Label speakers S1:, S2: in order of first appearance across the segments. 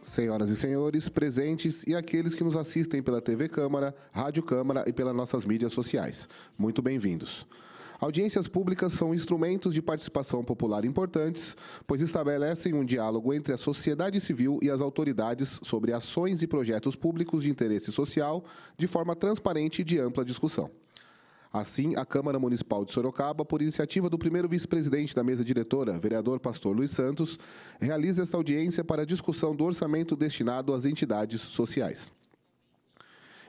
S1: Senhoras e senhores presentes e aqueles que nos assistem pela TV Câmara, Rádio Câmara e pelas nossas mídias sociais, muito bem-vindos. Audiências públicas são instrumentos de participação popular importantes, pois estabelecem um diálogo entre a sociedade civil e as autoridades sobre ações e projetos públicos de interesse social, de forma transparente e de ampla discussão. Assim, a Câmara Municipal de Sorocaba, por iniciativa do primeiro vice-presidente da mesa diretora, vereador Pastor Luiz Santos, realiza esta audiência para discussão do orçamento destinado às entidades sociais.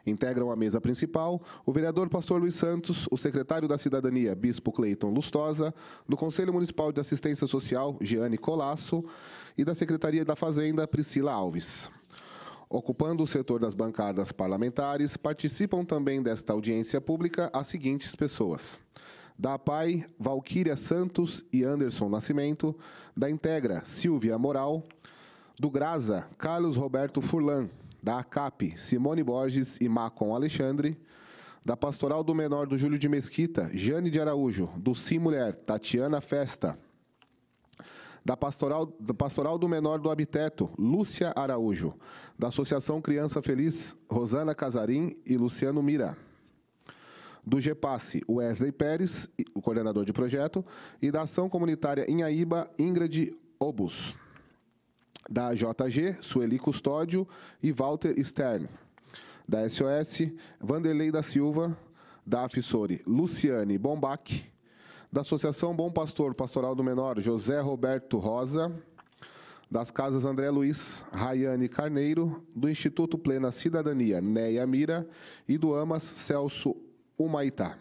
S1: Integram a mesa principal o vereador Pastor Luiz Santos, o secretário da Cidadania, Bispo Cleiton Lustosa, do Conselho Municipal de Assistência Social, Giane Colasso, e da Secretaria da Fazenda, Priscila Alves. Ocupando o setor das bancadas parlamentares, participam também desta audiência pública as seguintes pessoas. Da PAI Valquíria Santos e Anderson Nascimento. Da Integra, Silvia Moral. Do Graza Carlos Roberto Furlan. Da ACAP, Simone Borges e Macon Alexandre. Da Pastoral do Menor do Júlio de Mesquita, Jane de Araújo. Do Sim Mulher, Tatiana Festa da Pastoral, da Pastoral do Menor do Habiteto, Lúcia Araújo, da Associação Criança Feliz, Rosana Casarim e Luciano Mira. Do GEPASSE, Wesley Pérez, o coordenador de projeto, e da Ação Comunitária Inhaíba, Ingrid Obus. Da JG, Sueli Custódio e Walter Stern. Da SOS, Vanderlei da Silva, da AFSORE, Luciane Bombac da Associação Bom Pastor Pastoral do Menor, José Roberto Rosa, das Casas André Luiz, Rayane Carneiro, do Instituto Plena Cidadania, Neia Mira, e do AMAS Celso Humaitá.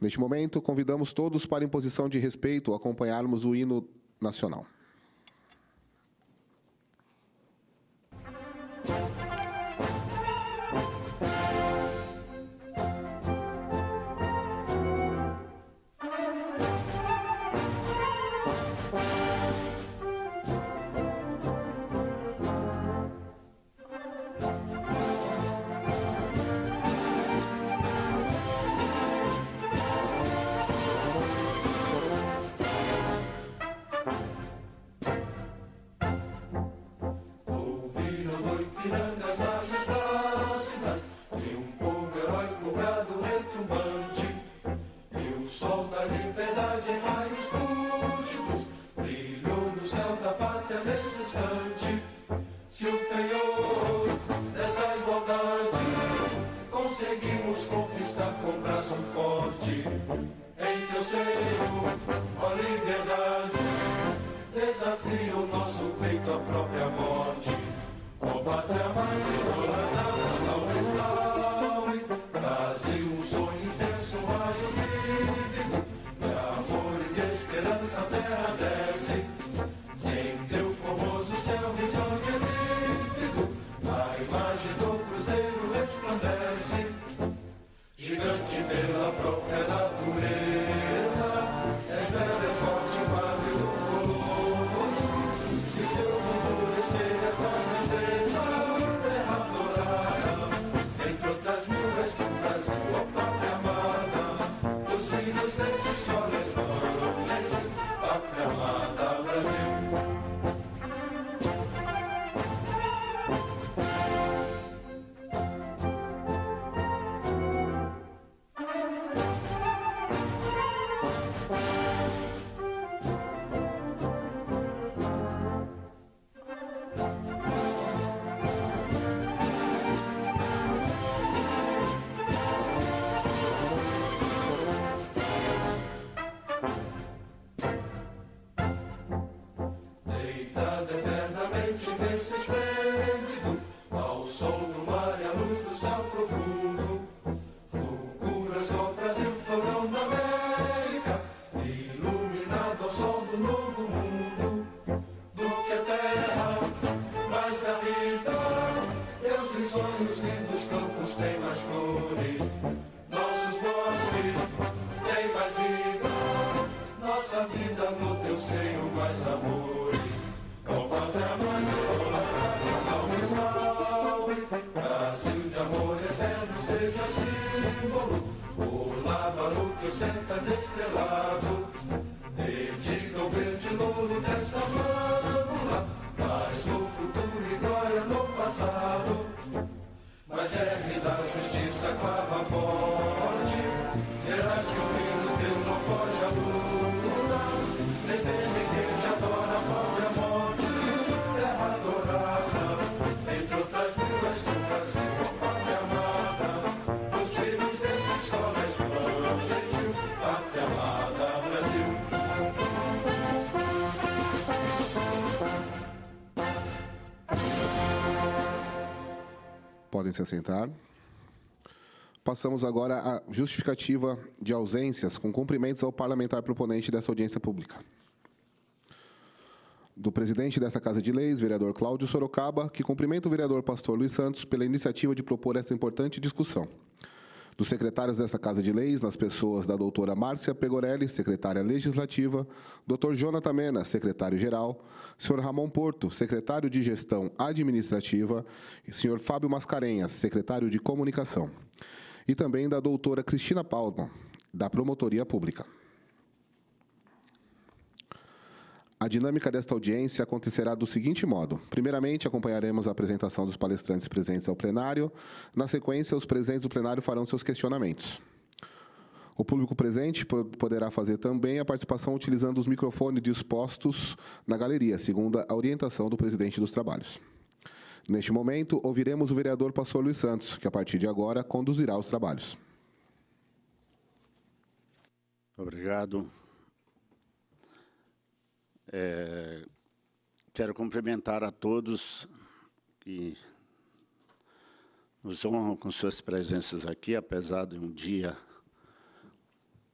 S1: Neste momento, convidamos todos para, em posição de respeito, acompanharmos o hino nacional.
S2: desafia o nosso peito à própria morte.
S1: podem se assentar. Passamos agora à justificativa de ausências, com cumprimentos ao parlamentar proponente dessa audiência pública. Do presidente desta Casa de Leis, vereador Cláudio Sorocaba, que cumprimenta o vereador pastor Luiz Santos pela iniciativa de propor esta importante discussão. Dos secretários dessa Casa de Leis, nas pessoas da doutora Márcia Pegorelli, secretária legislativa, doutor Jonathan Mena, secretário-geral, senhor Ramon Porto, secretário de Gestão Administrativa, e senhor Fábio Mascarenhas, secretário de Comunicação. E também da doutora Cristina Palma, da Promotoria Pública. A dinâmica desta audiência acontecerá do seguinte modo: primeiramente, acompanharemos a apresentação dos palestrantes presentes ao plenário. Na sequência, os presentes do plenário farão seus questionamentos. O público presente poderá fazer também a participação utilizando os microfones dispostos na galeria, segundo a orientação do presidente dos trabalhos. Neste momento, ouviremos o vereador Pastor Luiz Santos, que a partir de agora conduzirá os trabalhos. Obrigado.
S3: É, quero cumprimentar a todos que nos honram com suas presenças aqui, apesar de um dia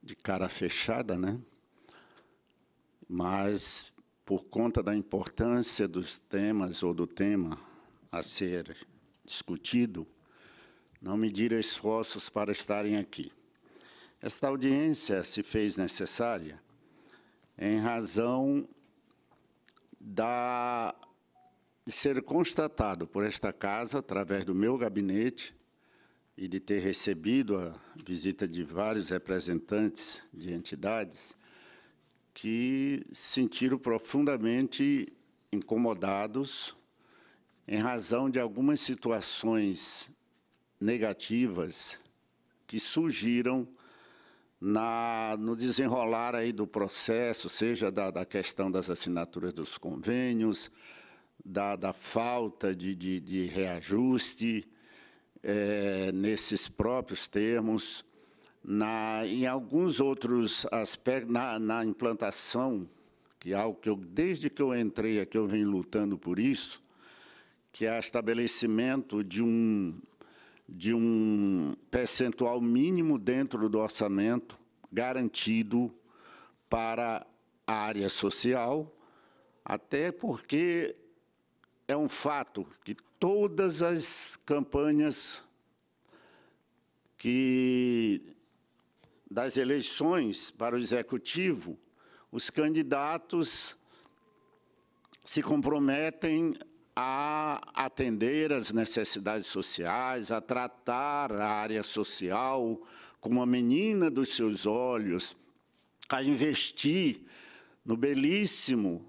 S3: de cara fechada, né? Mas por conta da importância dos temas ou do tema a ser discutido, não mediram esforços para estarem aqui. Esta audiência se fez necessária em razão da, de ser constatado por esta casa, através do meu gabinete, e de ter recebido a visita de vários representantes de entidades, que sentiram profundamente incomodados em razão de algumas situações negativas que surgiram na, no desenrolar aí do processo, seja da, da questão das assinaturas dos convênios, da, da falta de, de, de reajuste é, nesses próprios termos, na, em alguns outros aspectos, na, na implantação, que é algo que eu, desde que eu entrei aqui, é eu venho lutando por isso, que é o estabelecimento de um de um percentual mínimo dentro do orçamento garantido para a área social, até porque é um fato que todas as campanhas que das eleições para o executivo, os candidatos se comprometem a atender às necessidades sociais, a tratar a área social como a menina dos seus olhos, a investir no belíssimo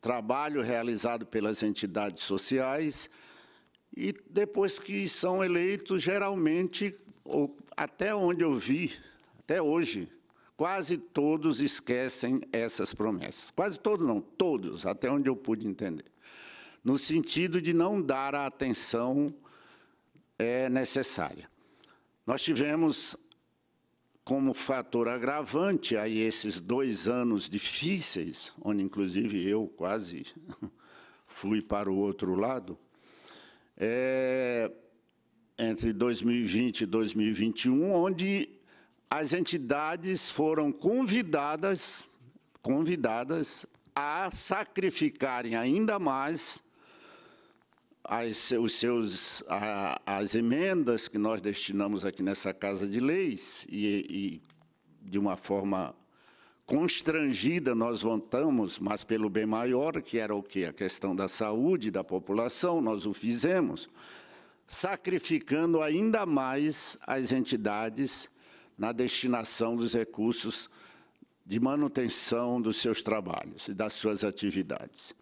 S3: trabalho realizado pelas entidades sociais e depois que são eleitos, geralmente, ou até onde eu vi, até hoje, quase todos esquecem essas promessas. Quase todos não, todos, até onde eu pude entender no sentido de não dar a atenção é, necessária. Nós tivemos como fator agravante aí esses dois anos difíceis, onde inclusive eu quase fui para o outro lado, é, entre 2020 e 2021, onde as entidades foram convidadas, convidadas a sacrificarem ainda mais as, os seus, a, as emendas que nós destinamos aqui nessa Casa de Leis, e, e de uma forma constrangida nós votamos, mas pelo bem maior, que era o quê? A questão da saúde da população, nós o fizemos, sacrificando ainda mais as entidades na destinação dos recursos de manutenção dos seus trabalhos e das suas atividades.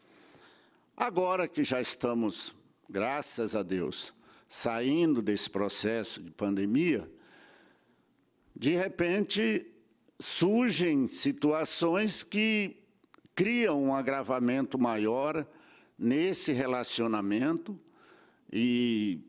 S3: Agora que já estamos graças a Deus, saindo desse processo de pandemia, de repente surgem situações que criam um agravamento maior nesse relacionamento e,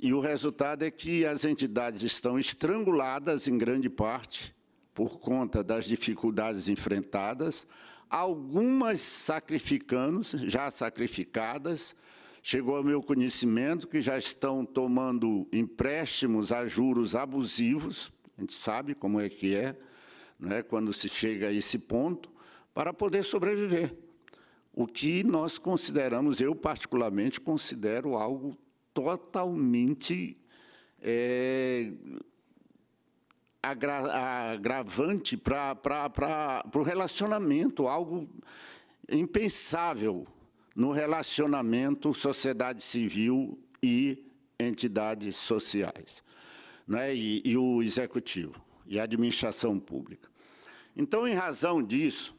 S3: e o resultado é que as entidades estão estranguladas em grande parte por conta das dificuldades enfrentadas, algumas sacrificando, já sacrificadas, Chegou ao meu conhecimento que já estão tomando empréstimos a juros abusivos, a gente sabe como é que é, né, quando se chega a esse ponto, para poder sobreviver. O que nós consideramos, eu particularmente considero algo totalmente é, agra agravante para o relacionamento, algo impensável no relacionamento sociedade civil e entidades sociais, né? e, e o executivo e a administração pública. Então, em razão disso,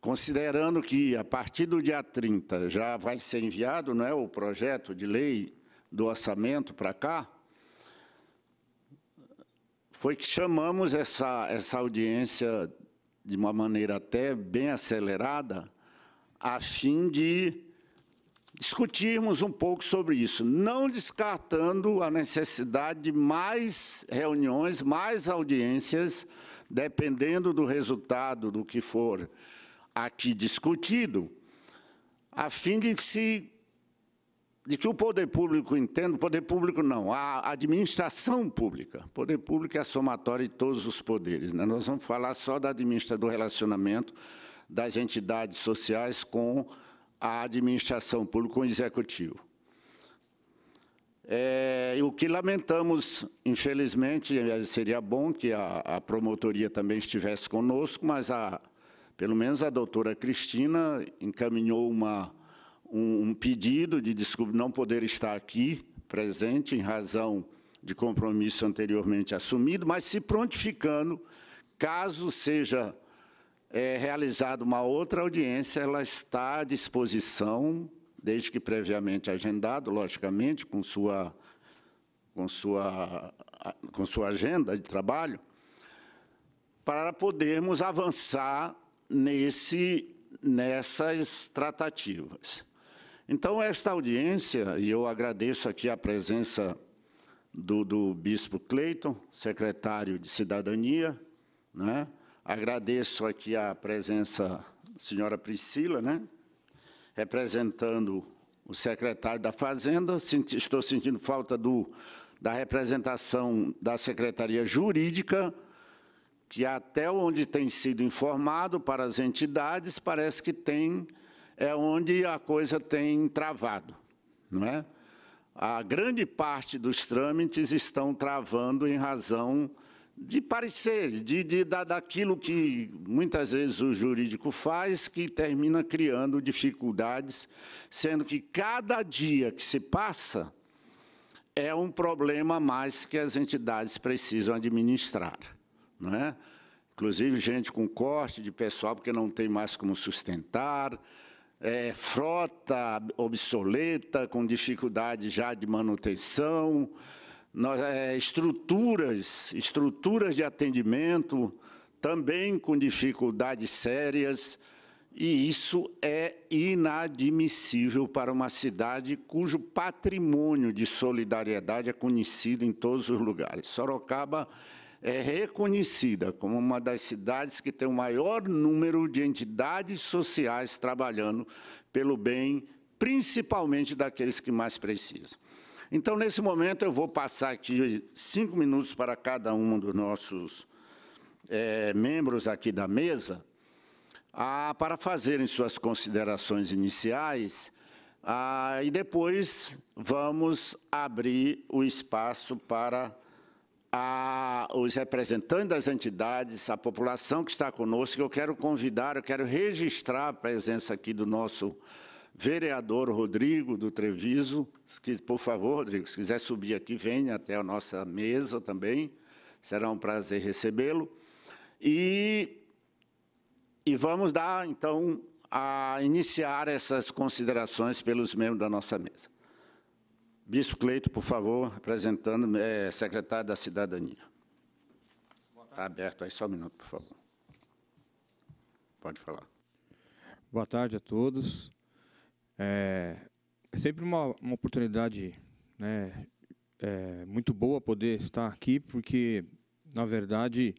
S3: considerando que a partir do dia 30 já vai ser enviado né, o projeto de lei do orçamento para cá, foi que chamamos essa, essa audiência de uma maneira até bem acelerada, a fim de discutirmos um pouco sobre isso, não descartando a necessidade de mais reuniões, mais audiências, dependendo do resultado do que for aqui discutido, a fim de que se de que o poder público entenda, poder público não, a administração pública. Poder público é a somatória de todos os poderes. Né? Nós vamos falar só da administração do relacionamento das entidades sociais com a administração pública, com o executivo. É, o que lamentamos, infelizmente, é, seria bom que a, a, promotoria também estivesse conosco, mas a, pelo menos a doutora Cristina encaminhou uma, um, um pedido de desculpa não poder estar aqui presente em razão de compromisso anteriormente assumido, mas se prontificando, caso seja é, realizada uma outra audiência, ela está à disposição, desde que previamente agendado, logicamente, com sua, com sua, com sua agenda de trabalho, para podermos avançar nesse, nessas tratativas. Então, esta audiência, e eu agradeço aqui a presença do, do Bispo Cleiton, secretário de Cidadania, né? Agradeço aqui a presença da senhora Priscila, né? representando o secretário da Fazenda. Estou sentindo falta do, da representação da Secretaria Jurídica, que até onde tem sido informado para as entidades, parece que tem, é onde a coisa tem travado. Não é? A grande parte dos trâmites estão travando em razão de parecer, de, de, da, daquilo que muitas vezes o jurídico faz, que termina criando dificuldades, sendo que cada dia que se passa é um problema mais que as entidades precisam administrar. Não é? Inclusive, gente com corte de pessoal, porque não tem mais como sustentar, é, frota obsoleta, com dificuldade já de manutenção, nós, é, estruturas, estruturas de atendimento também com dificuldades sérias, e isso é inadmissível para uma cidade cujo patrimônio de solidariedade é conhecido em todos os lugares. Sorocaba é reconhecida como uma das cidades que tem o maior número de entidades sociais trabalhando pelo bem, principalmente daqueles que mais precisam. Então, nesse momento, eu vou passar aqui cinco minutos para cada um dos nossos é, membros aqui da mesa a, para fazerem suas considerações iniciais a, e depois vamos abrir o espaço para a, os representantes das entidades, a população que está conosco. Eu quero convidar, eu quero registrar a presença aqui do nosso vereador Rodrigo do Treviso. Que, por favor, Rodrigo, se quiser subir aqui, venha até a nossa mesa também. Será um prazer recebê-lo. E, e vamos dar, então, a iniciar essas considerações pelos membros da nossa mesa. Bispo Cleito, por favor, apresentando, é, secretário da Cidadania. Está aberto aí, só um minuto, por favor. Pode falar.
S4: Boa tarde a todos. É, é sempre uma, uma oportunidade né, é, muito boa poder estar aqui, porque, na verdade,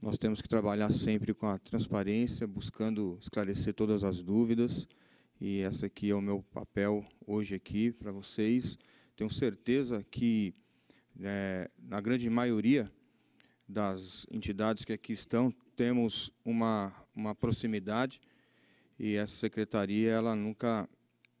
S4: nós temos que trabalhar sempre com a transparência, buscando esclarecer todas as dúvidas, e essa aqui é o meu papel hoje aqui para vocês. Tenho certeza que, é, na grande maioria das entidades que aqui estão, temos uma, uma proximidade, e essa secretaria ela nunca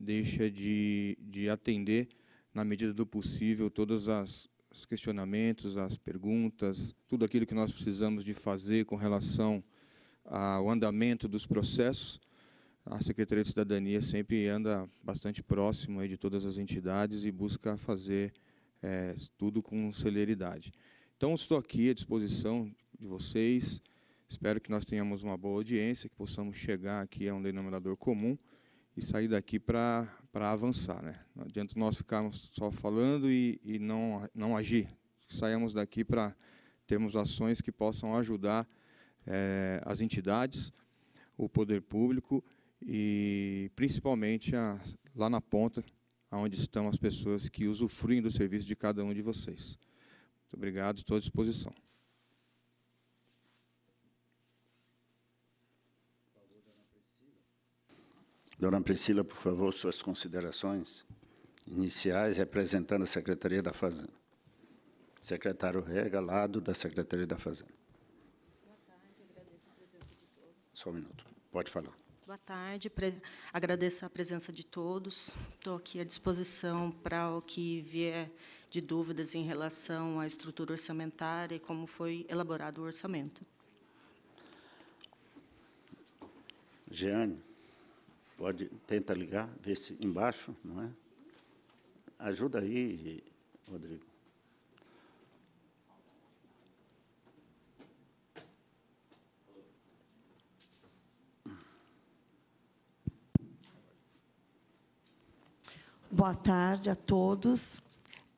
S4: deixa de, de atender, na medida do possível, todos as, os questionamentos, as perguntas, tudo aquilo que nós precisamos de fazer com relação ao andamento dos processos. A Secretaria de Cidadania sempre anda bastante próximo de todas as entidades e busca fazer é, tudo com celeridade. Então, estou aqui à disposição de vocês. Espero que nós tenhamos uma boa audiência, que possamos chegar aqui a um denominador comum e sair daqui para avançar. Né? Não adianta nós ficarmos só falando e, e não, não agir. Saímos daqui para termos ações que possam ajudar é, as entidades, o poder público e principalmente a, lá na ponta, onde estão as pessoas que usufruem do serviço de cada um de vocês. Muito obrigado, estou à disposição.
S3: Dona Priscila, por favor, suas considerações iniciais, representando a Secretaria da Fazenda. Secretário Regalado da Secretaria da Fazenda. Boa tarde, agradeço a presença de todos. Só um minuto, pode falar.
S5: Boa tarde, agradeço a presença de todos. Estou aqui à disposição para o que vier de dúvidas em relação à estrutura orçamentária e como foi elaborado o orçamento.
S3: Jeane. Pode, tenta ligar, ver se embaixo, não é? Ajuda aí, Rodrigo.
S6: Boa tarde a todos.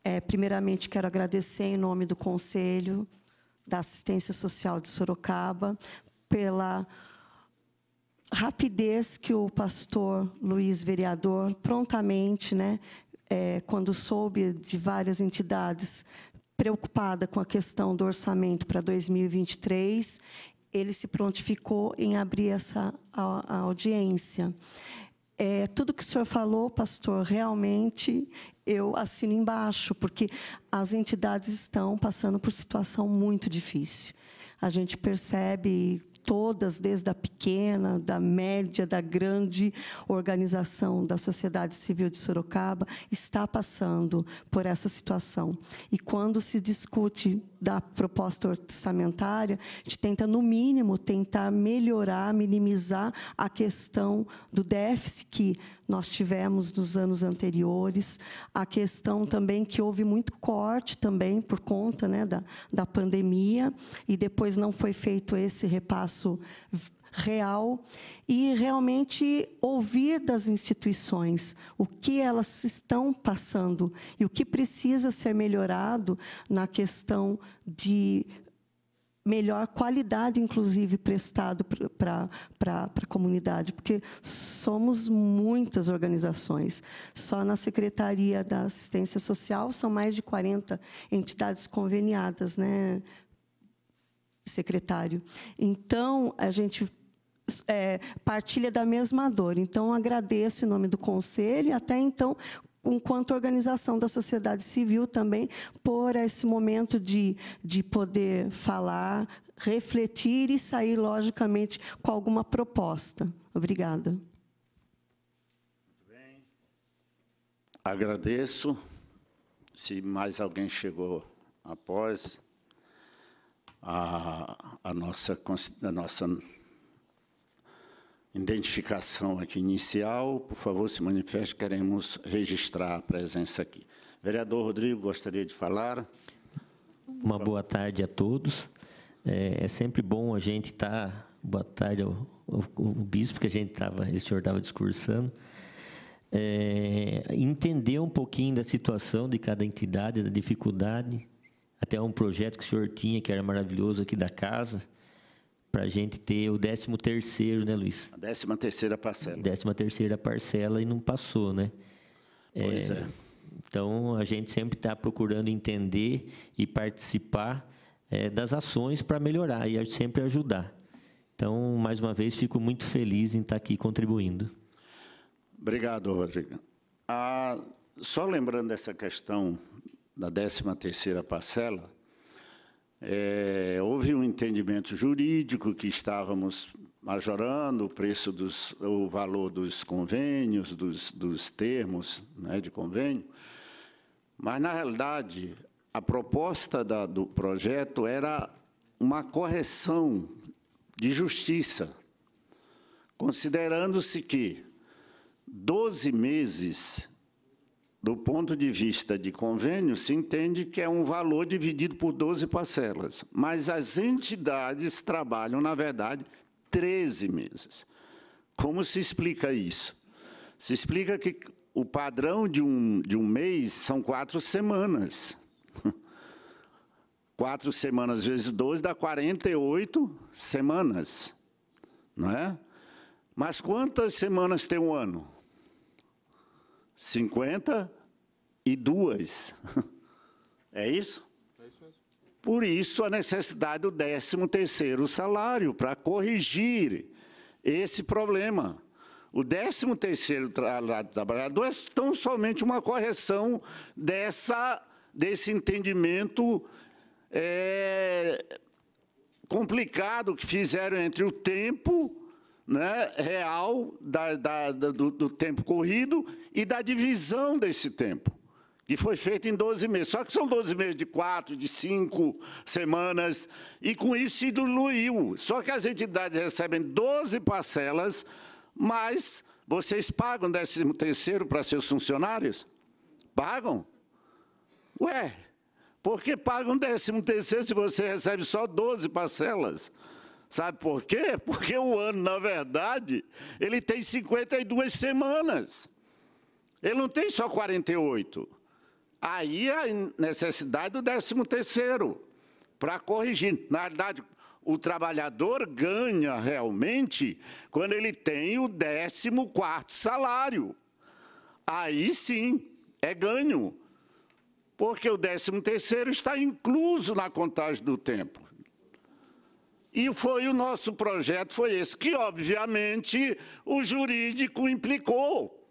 S6: É, primeiramente, quero agradecer em nome do Conselho da Assistência Social de Sorocaba pela rapidez que o pastor Luiz Vereador prontamente, né, é, quando soube de várias entidades preocupada com a questão do orçamento para 2023, ele se prontificou em abrir essa a, a audiência. É, tudo que o senhor falou, pastor, realmente eu assino embaixo, porque as entidades estão passando por situação muito difícil. A gente percebe todas, desde a pequena, da média, da grande organização da sociedade civil de Sorocaba, está passando por essa situação. E quando se discute da proposta orçamentária, a gente tenta, no mínimo, tentar melhorar, minimizar a questão do déficit que nós tivemos nos anos anteriores, a questão também que houve muito corte também por conta né, da, da pandemia, e depois não foi feito esse repasso real e realmente ouvir das instituições o que elas estão passando e o que precisa ser melhorado na questão de melhor qualidade, inclusive, prestado para a comunidade, porque somos muitas organizações. Só na Secretaria da Assistência Social são mais de 40 entidades conveniadas, né, secretário? Então, a gente é, partilha da mesma dor. Então, agradeço em nome do Conselho e até então enquanto organização da sociedade civil também, por esse momento de, de poder falar, refletir e sair, logicamente, com alguma proposta. Obrigada. Muito
S3: bem. Agradeço. Se mais alguém chegou após a, a nossa, a nossa identificação aqui inicial. Por favor, se manifeste, queremos registrar a presença aqui. Vereador Rodrigo, gostaria de falar.
S7: Uma boa tarde a todos. É, é sempre bom a gente estar. Tá... Boa tarde ao, ao, ao, bispo que a gente estava, O senhor estava discursando. É, entender um pouquinho da situação de cada entidade, da dificuldade, até um projeto que o senhor tinha, que era maravilhoso aqui da casa, para a gente ter o 13 terceiro, né, Luiz? A
S3: 13 terceira parcela.
S7: 13 terceira parcela e não passou, né? Pois é. é. Então, a gente sempre está procurando entender e participar é, das ações para melhorar e sempre ajudar. Então, mais uma vez, fico muito feliz em estar tá aqui contribuindo.
S3: Obrigado, Rodrigo. Ah, só lembrando essa questão da 13 terceira parcela, é, houve um entendimento jurídico que estávamos majorando o preço dos, o valor dos convênios, dos, dos termos né, de convênio, mas na realidade a proposta da, do projeto era uma correção de justiça, considerando-se que 12 meses do ponto de vista de convênio, se entende que é um valor dividido por 12 parcelas, mas as entidades trabalham, na verdade, 13 meses. Como se explica isso? Se explica que o padrão de um, de um mês são quatro semanas. Quatro semanas vezes 12 dá 48 semanas, não é? Mas quantas semanas tem um ano? 52. É isso? É isso Por isso a necessidade do 13º salário para corrigir esse problema. O 13º salário do trabalhador é tão somente uma correção dessa desse entendimento é, complicado que fizeram entre o tempo né, real da, da, do, do, tempo corrido e da divisão desse tempo, que foi feita em 12 meses. Só que são 12 meses de quatro, de cinco semanas, e com isso se diluiu. Só que as entidades recebem 12 parcelas, mas vocês pagam 13 terceiro para seus funcionários? Pagam? Ué, por que pagam 13 terceiro se você recebe só 12 parcelas? Sabe por quê? Porque o ano, na verdade, ele tem 52 semanas. Ele não tem só 48. Aí a necessidade do 13 terceiro para corrigir. Na verdade, o trabalhador ganha realmente quando ele tem o 14 salário. Aí sim, é ganho. Porque o 13 terceiro está incluso na contagem do tempo. E foi o nosso projeto, foi esse, que obviamente o jurídico implicou,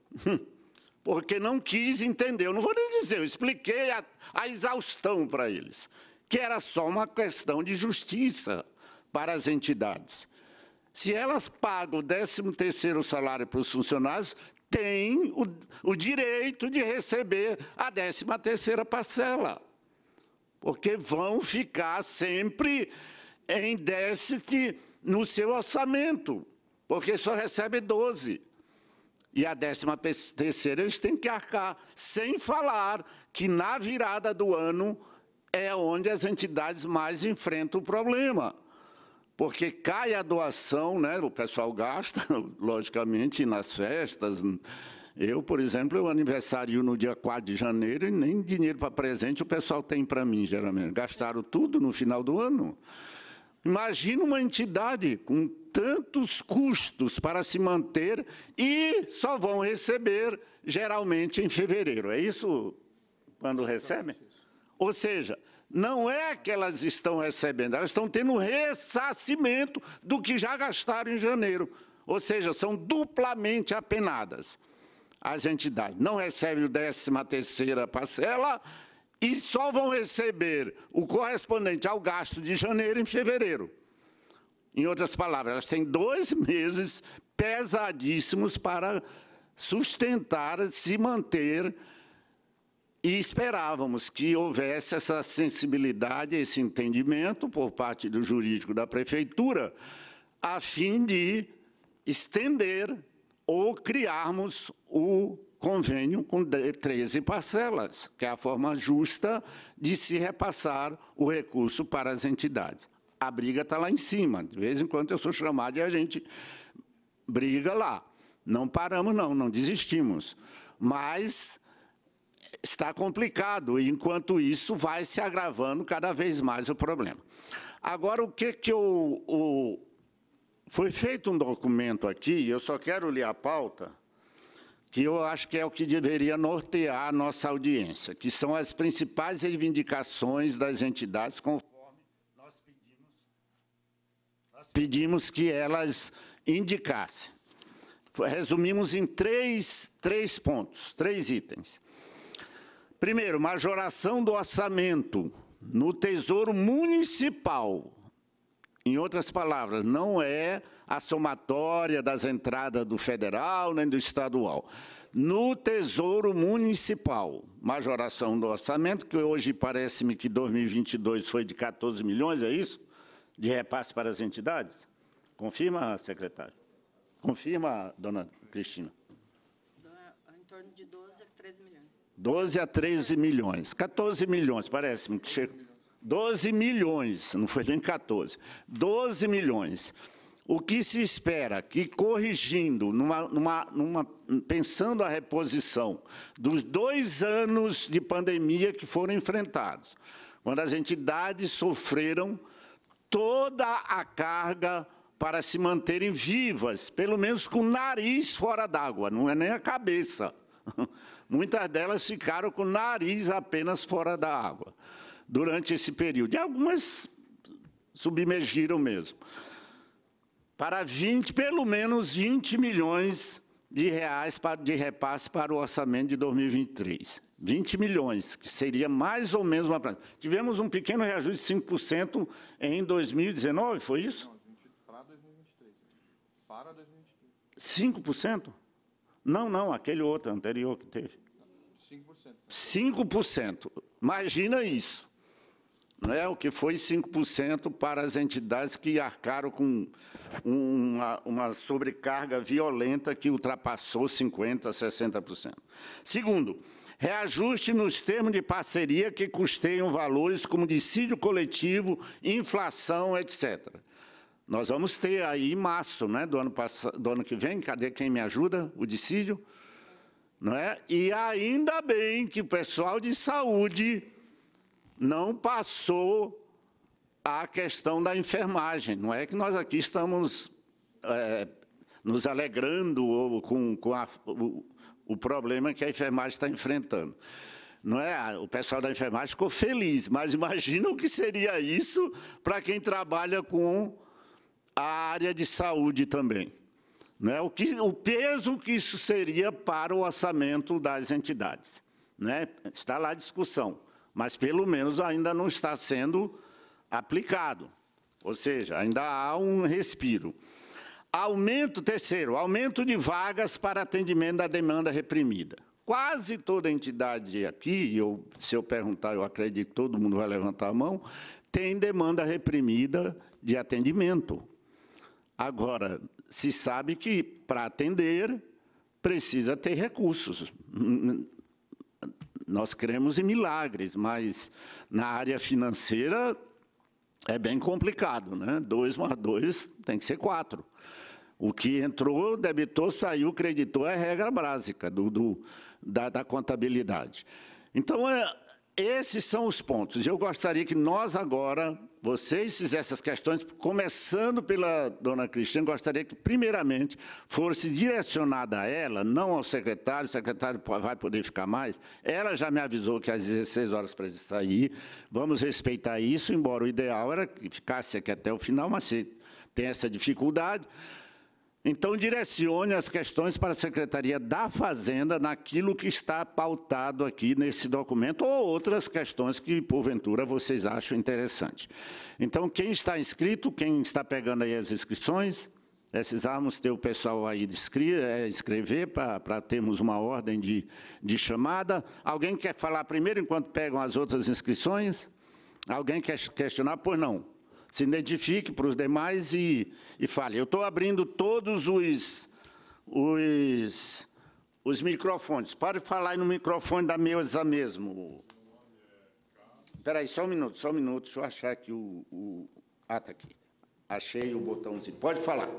S3: porque não quis entender. Eu não vou nem dizer, eu expliquei a, a exaustão para eles, que era só uma questão de justiça para as entidades. Se elas pagam o 13 salário para os funcionários, têm o, o, direito de receber a 13 terceira parcela, porque vão ficar sempre em déficit no seu orçamento, porque só recebe 12. E a décima terceira eles têm que arcar, sem falar que na virada do ano é onde as entidades mais enfrentam o problema. Porque cai a doação, né? o pessoal gasta, logicamente, nas festas. Eu, por exemplo, eu aniversario no dia 4 de janeiro e nem dinheiro para presente o pessoal tem para mim, geralmente. Gastaram tudo no final do ano. Imagina uma entidade com tantos custos para se manter e só vão receber geralmente em fevereiro. É isso quando recebem? Ou seja, não é que elas estão recebendo, elas estão tendo ressacimento do que já gastaram em janeiro. Ou seja, são duplamente apenadas as entidades. Não recebem o 13 terceira parcela e só vão receber o correspondente ao gasto de janeiro e fevereiro. Em outras palavras, elas têm dois meses pesadíssimos para sustentar, se manter, e esperávamos que houvesse essa sensibilidade, esse entendimento por parte do jurídico da prefeitura, a fim de estender ou criarmos o convênio com 13 parcelas, que é a forma justa de se repassar o recurso para as entidades. A briga está lá em cima. De vez em quando eu sou chamado e a gente briga lá. Não paramos, não, não desistimos. Mas está complicado, e enquanto isso vai se agravando cada vez mais o problema. Agora, o que que eu... O... Foi feito um documento aqui, eu só quero ler a pauta, que eu acho que é o que deveria nortear a nossa audiência, que são as principais reivindicações das entidades conforme nós pedimos, nós pedimos que elas indicassem. Resumimos em três, três pontos, três itens. Primeiro, majoração do orçamento no Tesouro Municipal. Em outras palavras, não é a somatória das entradas do federal nem do estadual. No Tesouro Municipal, majoração do orçamento, que hoje parece-me que 2022 foi de 14 milhões, é isso? De repasse para as entidades? Confirma, secretário. Confirma, dona Cristina.
S5: Em torno de 12 a 13 milhões.
S3: 12 a 13 milhões. 14 milhões, parece-me que chega. 12 milhões, não foi nem 14. 12 milhões o que se espera que corrigindo, numa, numa, numa, pensando a reposição dos dois anos de pandemia que foram enfrentados, quando as entidades sofreram toda a carga para se manterem vivas, pelo menos com o nariz fora d'água, não é nem a cabeça. Muitas delas ficaram com o nariz apenas fora da água durante esse período. E algumas submergiram mesmo para 20, pelo menos 20 milhões de reais de repasse para o orçamento de 2023. 20 milhões, que seria mais ou menos uma... Tivemos um pequeno reajuste de 5% em 2019, foi isso? Não,
S4: para 2023. Para
S3: 2023. 5%? Não, não, aquele outro anterior que teve. 5%. 5%. Imagina isso né, o que foi 5% para as entidades que arcaram com uma, uma sobrecarga violenta que ultrapassou 50%, 60%. Segundo, reajuste nos termos de parceria que custeiam valores como dissídio coletivo, inflação, etc. Nós vamos ter aí em março né, do, ano do ano que vem, cadê quem me ajuda? O dissídio. Não é? E ainda bem que o pessoal de saúde não passou a questão da enfermagem. Não é que nós aqui estamos é, nos alegrando com, com a, o, o problema que a enfermagem está enfrentando não é? Ah, o pessoal da enfermagem ficou feliz, mas imagina o que seria isso para quem trabalha com a área de saúde também. Não é? o, que, o peso que isso seria para o orçamento das entidades. Né? Está lá a discussão mas pelo menos ainda não está sendo aplicado. Ou seja, ainda há um respiro. Aumento, terceiro, aumento de vagas para atendimento da demanda reprimida. Quase toda entidade aqui, eu, se eu perguntar, eu acredito que todo mundo vai levantar a mão, tem demanda reprimida de atendimento. Agora, se sabe que para atender precisa ter recursos nós cremos em milagres, mas na área financeira é bem complicado, né? Dois mais dois tem que ser quatro. O que entrou, debitou, saiu, creditou é a regra básica do, do da, da, contabilidade. Então, é, esses são os pontos. Eu gostaria que nós agora vocês fizessem essas questões, começando pela dona Cristina, gostaria que, primeiramente, fosse direcionada a ela, não ao secretário, o secretário vai poder ficar mais. Ela já me avisou que às 16 horas para sair, vamos respeitar isso, embora o ideal era que ficasse aqui até o final, mas se tem essa dificuldade. Então, direcione as questões para a Secretaria da Fazenda naquilo que está pautado aqui nesse documento ou outras questões que, porventura, vocês acham interessante. Então, quem está inscrito, quem está pegando aí as inscrições, precisamos ter o pessoal aí de é, escrever, para termos uma ordem de, de chamada. Alguém quer falar primeiro enquanto pegam as outras inscrições? Alguém quer questionar? Pois não se identifique para os demais e, e fale. Eu estou abrindo todos os, os, os microfones. Pode falar aí no microfone da mesa mesmo. Espera aí, só um minuto, só um minuto. Deixa eu achar aqui o... o... Ah, está aqui. Achei o botãozinho. Pode falar.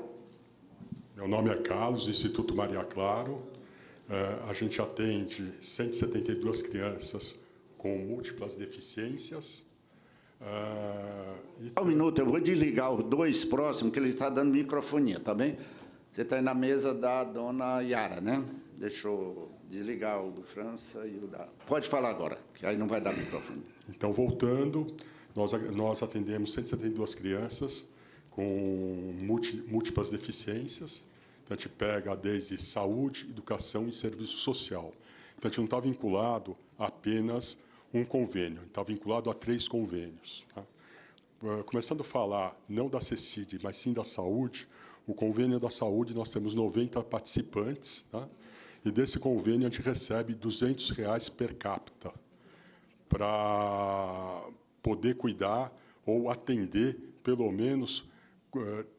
S8: Meu nome é Carlos, Instituto Maria Claro. Uh, a gente atende 172 crianças com múltiplas deficiências
S3: Uh, um minuto, eu vou desligar os dois próximos, que ele está dando microfonia, tá bem? Você está aí na mesa da dona Yara, né? Deixa eu desligar o do França e o da.
S8: Pode falar agora, que aí não vai dar microfone. Então, voltando, nós, nós atendemos 172 crianças com múltiplas deficiências. Então, a gente pega desde saúde, educação e serviço social. Então, a gente não está vinculado apenas um convênio, está vinculado a três convênios. Tá? Eh, começando a falar não da CECID, mas sim da saúde, o convênio da saúde nós temos 90 participantes, tá? e desse convênio a gente recebe R$ 200 reais per capita para poder cuidar ou atender pelo menos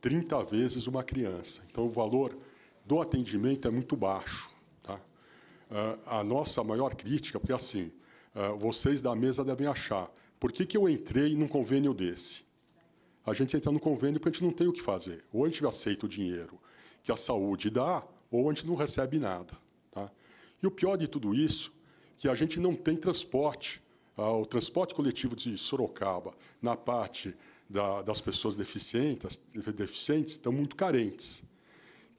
S8: 30 eh, vezes uma criança. Então, o valor do atendimento é muito baixo. Tá? Eh, a nossa maior crítica, porque assim, ah, vocês da mesa devem achar. Por que, que eu entrei num convênio desse? A gente entra no convênio porque a gente não tem o que fazer. Ou a gente aceita o dinheiro que a saúde dá, ou a gente não recebe nada. Tá? E o pior de tudo isso, que a gente não tem transporte. Ah, o transporte coletivo de Sorocaba, na parte da, das pessoas deficientes, deficientes, estão muito carentes.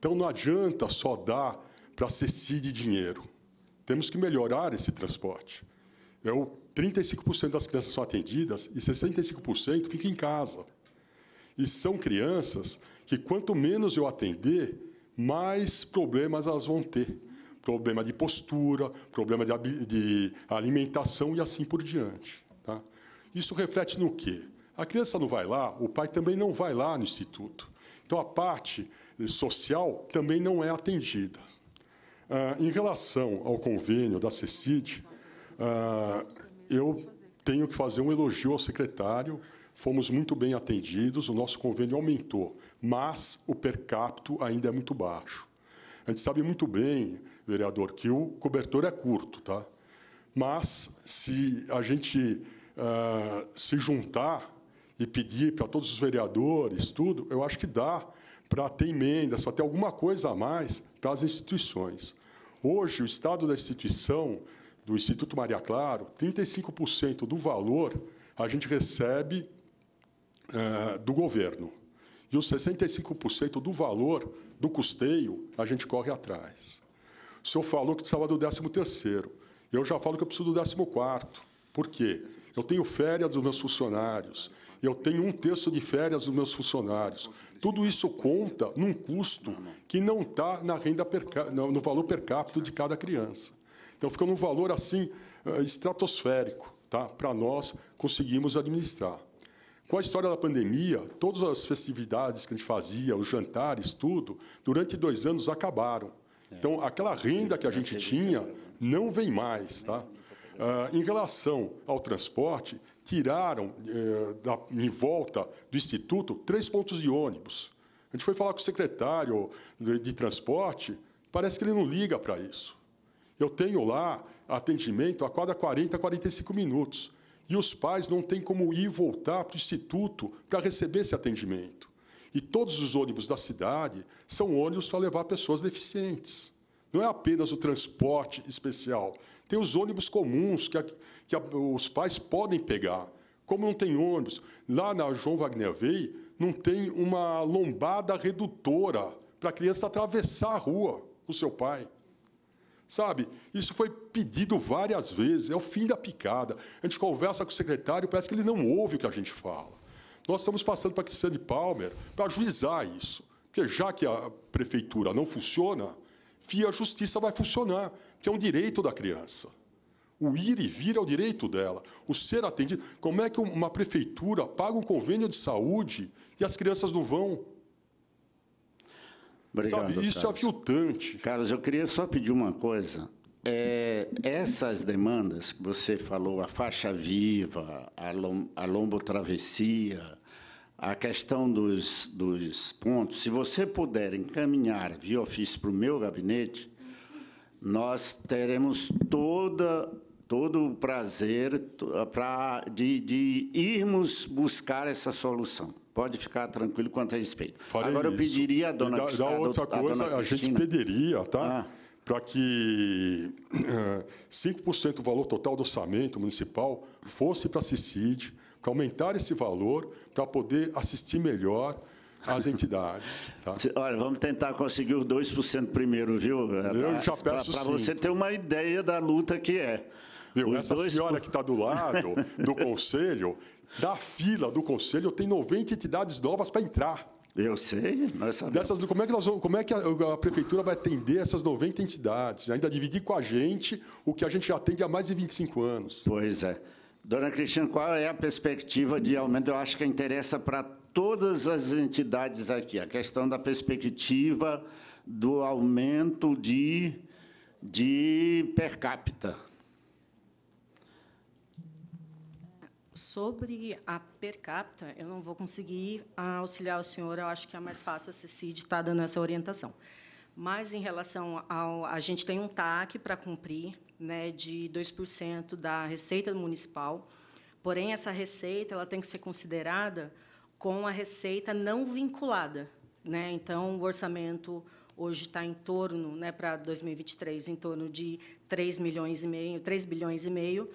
S8: Então, não adianta só dar para a de dinheiro. Temos que melhorar esse transporte é o 35% das crianças são atendidas e 65% fica em casa. E são crianças que, quanto menos eu atender, mais problemas elas vão ter. Problema de postura, problema de, de alimentação e assim por diante. Tá? Isso reflete no quê? A criança não vai lá, o pai também não vai lá no instituto. Então, a parte social também não é atendida. Ah, em relação ao convênio da CECID, ah, eu tenho que fazer um elogio ao secretário. Fomos muito bem atendidos, o nosso convênio aumentou, mas o per capita ainda é muito baixo. A gente sabe muito bem, vereador, que o cobertor é curto, tá? Mas se a gente ah, se juntar e pedir para todos os vereadores, tudo, eu acho que dá para ter emendas, para ter alguma coisa a mais para as instituições. Hoje, o estado da instituição do Instituto Maria Claro, 35% do valor a gente recebe eh, do governo. E os 65% do valor do custeio a gente corre atrás. O senhor falou que precisava do 13º. Eu já falo que eu preciso do 14º. Por quê? Eu tenho férias dos meus funcionários, eu tenho um terço de férias dos meus funcionários. Tudo isso conta num custo que não está na renda per, no valor per capita de cada criança. Então ficou num valor assim eh, estratosférico, tá? Para nós conseguimos administrar. Com a história da pandemia, todas as festividades que a gente fazia, os jantares, tudo, durante dois anos acabaram. É. Então, aquela renda que a gente tinha não vem mais, tá? Uh, em relação ao transporte, tiraram eh, da, em volta do Instituto três pontos de ônibus. A gente foi falar com o secretário de, de transporte, parece que ele não liga para isso. Eu tenho lá atendimento a cada 40, 45 minutos. E os pais não têm como ir e voltar para o instituto para receber esse atendimento. E todos os ônibus da cidade são ônibus para levar pessoas deficientes. Não é apenas o transporte especial. Tem os ônibus comuns que, a, que a, os pais podem pegar. Como não tem ônibus? Lá na João Wagner Vey, não tem uma lombada redutora para a criança atravessar a rua com seu pai. Sabe? Isso foi pedido várias vezes, é o fim da picada. A gente conversa com o secretário, parece que ele não ouve o que a gente fala. Nós estamos passando para a Cristiane Palmer para juizar isso. Porque já que a prefeitura não funciona, FIA Justiça vai funcionar, que é um direito da criança. O ir e vir é o direito dela. O ser atendido. Como é que uma prefeitura paga um convênio de saúde e as crianças não vão?
S3: Obrigado, Sabe, isso é Carlos. é aviltante. Carlos, eu queria só pedir uma coisa.
S8: É,
S3: essas demandas que você falou, a faixa viva, a, lombo-travessia, lombotravessia, a questão dos, dos pontos, se você puder encaminhar via ofício para o meu gabinete, nós teremos toda todo o prazer ah, pra, de, de irmos buscar essa solução. Pode ficar tranquilo quanto a respeito. Farei Agora eu pediria a dona Cristina da, da outra a, coisa, a, a
S8: gente pediria, tá? Ah. Para que 5% eh, do valor total do orçamento municipal fosse para a CICID, para aumentar esse valor, para poder assistir melhor as entidades. Tá? Olha, vamos tentar
S3: conseguir os 2% primeiro, viu? Eu pra, já peço Para você ter uma ideia da luta que
S8: é. Essa dois... senhora que está do lado do conselho, da fila do conselho, tem 90 entidades novas para entrar. Eu sei, nós sabemos. Dessas, como é que, nós, como é que a, a, prefeitura vai atender essas 90 entidades? Ainda dividir com a gente o que a gente já atende há mais de 25 anos. Pois é. Dona Cristina, qual é a perspectiva de aumento? Eu
S3: acho que interessa para todas as entidades aqui, a questão da perspectiva do aumento de, de per capita.
S5: Sobre a per capita, eu não vou conseguir auxiliar o senhor, eu acho que é mais fácil a CECID estar tá dando essa orientação. Mas, em relação ao... A gente tem um TAC para cumprir né, de 2% da receita municipal, porém, essa receita ela tem que ser considerada com a receita não vinculada. Né? Então, o orçamento hoje está em torno, né, para 2023, em torno de 3 milhões e meio, 3 bilhões e meio,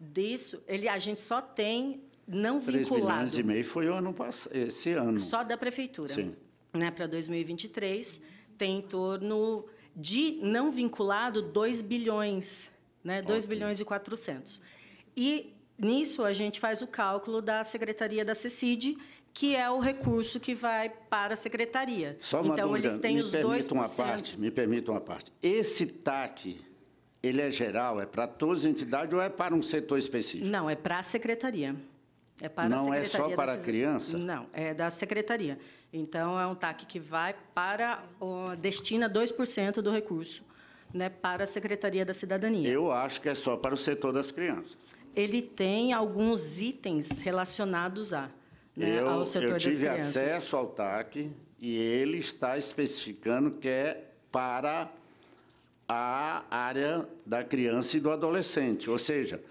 S5: disso, ele, a gente só tem não 3 vinculado. três milhões e meio
S3: foi o ano, esse ano. Só da
S5: prefeitura. Sim. Né, Para 2023, tem em torno de não vinculado 2 bilhões, né, 2 okay. bilhões e 400. E nisso a gente faz o cálculo da Secretaria da CECID, que é o recurso que vai para a secretaria. Só uma então dúvida. eles têm me os dois uma parte,
S3: me permitam uma parte. Esse TAC ele é geral? É para todas as entidades ou é para um setor específico?
S5: Não, é para a secretaria. É para não é só para a criança? Não, é da secretaria. Então, é um TAC que vai para, oh, destina 2% do recurso né, para a Secretaria da Cidadania. Eu
S3: acho que é só para o setor das crianças.
S5: Ele tem alguns itens relacionados a,
S3: né, eu, ao setor das crianças. Eu tive acesso ao TAC e ele está especificando que é para à área da criança e do adolescente, ou seja,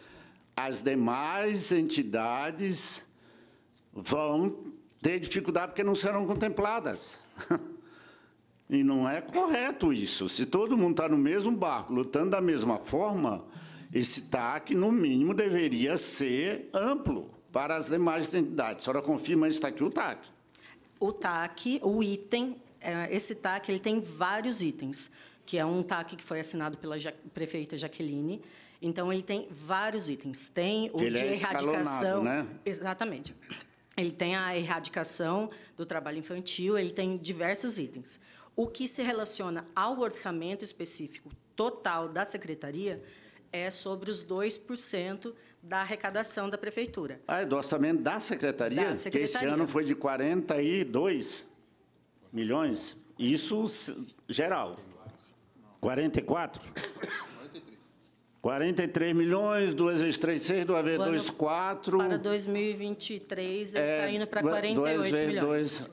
S3: as demais entidades vão ter dificuldade porque não serão contempladas. E não é correto isso. Se todo mundo está no mesmo barco, lutando da mesma forma, esse TAC, no mínimo, deveria ser amplo para as demais entidades. A senhora confirma isso tá aqui, o TAC?
S5: O TAC, o item, é, esse TAC, ele tem vários itens que é um TAC que foi assinado pela ja prefeita Jaqueline. Então, ele tem vários itens. Tem o ele de é erradicação. Né? Exatamente. Ele tem a erradicação do trabalho infantil, ele tem diversos itens. O que se relaciona ao orçamento específico total da secretaria é sobre os 2% da arrecadação da prefeitura.
S3: Ah, é do orçamento da secretaria? Da secretaria. Que esse ano foi de 42 milhões? Isso geral. 44? 43. 43 milhões, 2 vezes 2, 4. Para
S5: 2023, ele está é, tá indo para 48 2 vezes milhões.
S3: 2,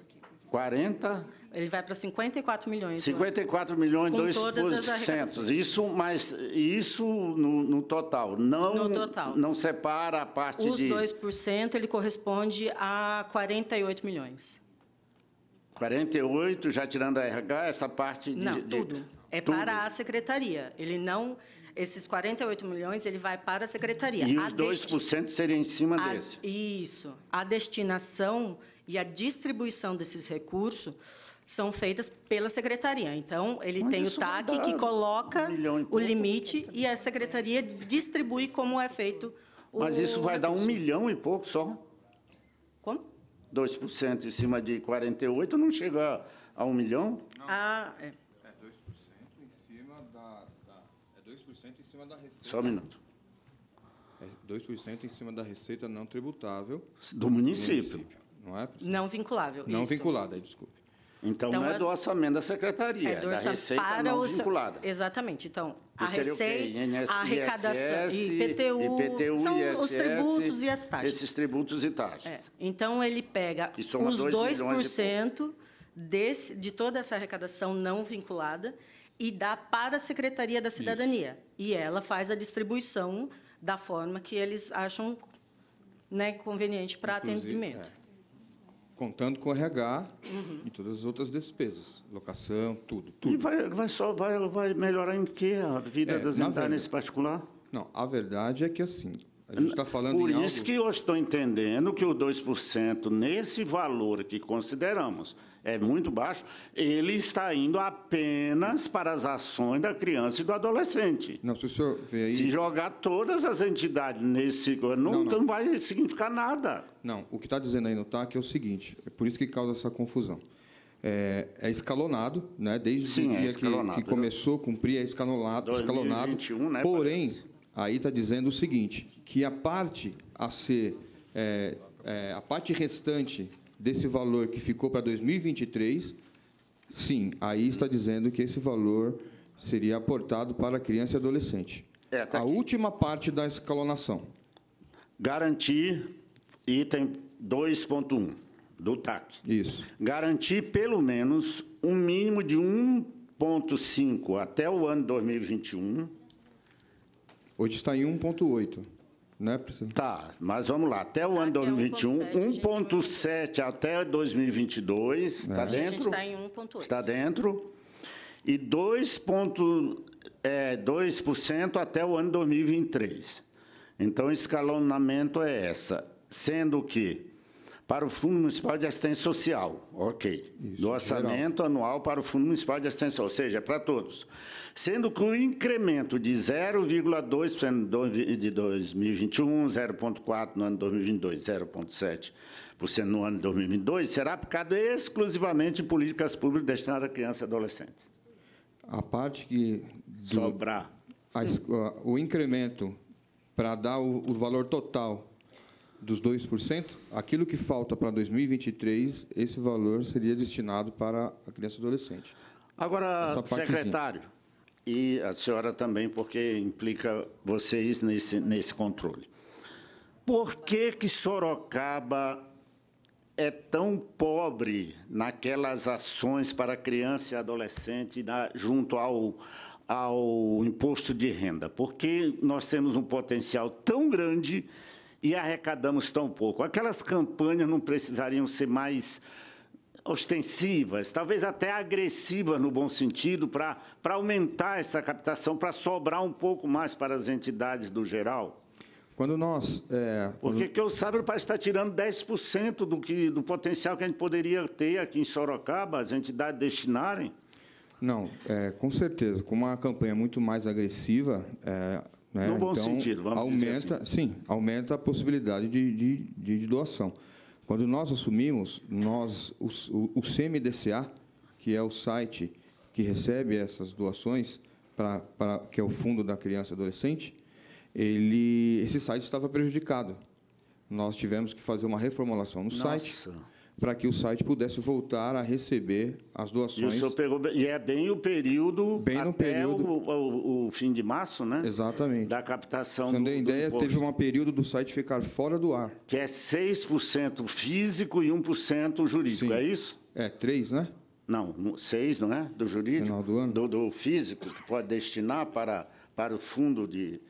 S3: 40?
S5: Ele vai para 54 milhões. 54
S3: milhões, com 2%. Isso, mas isso no, no, total. Não, no total. Não separa a parte Os de... Os
S5: 2%, ele corresponde a 48 milhões.
S3: 48, já tirando a RH, essa parte de... Não, de, tudo.
S5: É Tudo. para a secretaria. Ele não. Esses 48 milhões ele vai para a secretaria. E a os desti...
S3: 2% seria em cima a... desse.
S5: Isso. A destinação e a distribuição desses recursos são feitas pela secretaria. Então, ele Mas tem o é TAC que coloca um o limite né? e a secretaria distribui como é feito o Mas isso vai
S3: dar um milhão e pouco só? Como? 2% em cima de 48 não chega a um milhão?
S4: Não. Ah, é. Só um minuto. É 2% em cima da receita não tributável do município. Do município
S3: não é?
S5: Não vinculável. Não isso. vinculada,
S3: desculpe. Então, então, não é, é do orçamento da secretaria, é, é do da receita para não vinculada.
S5: Exatamente. Então, a receita, a arrecadação, ISS, IPTU, IPTU são ISS, os tributos e as taxas.
S3: Esses tributos e taxas.
S5: É. Então, ele pega os 2% de, desse, de toda essa arrecadação não vinculada e dá para a Secretaria da Cidadania. Isso. E ela faz a distribuição da forma que eles acham né, conveniente para atendimento.
S4: É. Contando com RH uhum. e todas as outras despesas, locação,
S3: tudo, tudo. E vai, vai, só, vai, vai melhorar em que a vida é, das entidades nesse particular? Não, a verdade é que assim, a gente está falando Por isso algo... que eu estou entendendo que o 2% nesse valor que consideramos, é muito baixo, ele está indo apenas para as ações da criança e do adolescente. Não, se o senhor vê aí... Se jogar todas as entidades nesse... Não, não, não. não vai significar nada.
S4: Não, o que está dizendo aí no TAC é o seguinte, é por isso que causa essa confusão. É, é, escalonado, né? desde Sim, o é dia é que, que, né? começou a cumprir, é escalonado. 2021, escalonado né, porém, aí está dizendo o seguinte, que a parte a ser... É, é a parte restante desse valor que ficou para 2023, sim, aí está dizendo que esse valor seria aportado para criança e adolescente. É, tá a aqui. última
S3: parte da escalonação. Garantir item 2.1 do TAC. Isso. Garantir pelo menos um mínimo de 1,5 até o ano 2021. Hoje está em 1,8 né, Priscila? Tá, mas vamos lá. Até o ano 2021, 1,7 até 2022. Está é. dentro? Tá A gente está em
S5: 1,8.
S6: Está
S3: dentro. E 2,2% é, 2 até o ano 2023. Então, escalonamento é essa. Sendo que, para o Fundo Municipal de Assistência Social, ok. Isso, do orçamento geral. anual para o Fundo Municipal de Assistência Social, ou seja, é para todos sendo que o incremento de 0,2% de 2021, 0,4% no ano de 2022, 0,7% no ano de 2022, será aplicado exclusivamente em políticas públicas destinadas a crianças e adolescentes.
S4: A parte que... Do, Sobrar. A, o incremento para dar o, o valor total dos 2%, aquilo que falta para 2023, esse valor seria destinado para a criança e adolescente.
S3: Agora, secretário, e a senhora também, porque implica vocês nesse, nesse controle. Por que, que Sorocaba é tão pobre naquelas ações para criança e adolescente na, junto ao, ao imposto de renda? Porque nós temos um potencial tão grande e arrecadamos tão pouco. Aquelas campanhas não precisariam ser mais ostensivas, talvez até agressivas no bom sentido, para aumentar essa captação, para sobrar um pouco mais para as entidades do geral?
S4: Quando nós. É, quando...
S3: Porque que eu saiba, o país tirando 10% do, que, do potencial que a gente poderia ter aqui em Sorocaba, as entidades destinarem.
S4: Não, é, com certeza. Com uma campanha é muito mais agressiva. É, né, no bom então, sentido, vamos aumenta, dizer assim. Sim, aumenta a possibilidade de, de, de doação. Quando nós assumimos, nós o, o, CMDCA, que é o site que recebe essas doações, pra, pra, que é o Fundo da Criança e Adolescente, ele, esse site estava prejudicado. Nós tivemos que fazer uma reformulação no Nossa. site para que o site pudesse voltar a receber as doações. E, o
S3: pegou, e é bem o período bem até período, o, o, o, fim de março, né? Exatamente. Da captação Você do, A ideia, do teve um período do site ficar fora do ar. Que é 6% físico e 1% jurídico, Sim. é isso? É, 3, né? Não, 6, não é? Do jurídico? Final do ano. Do, do físico, que pode destinar para, para o fundo de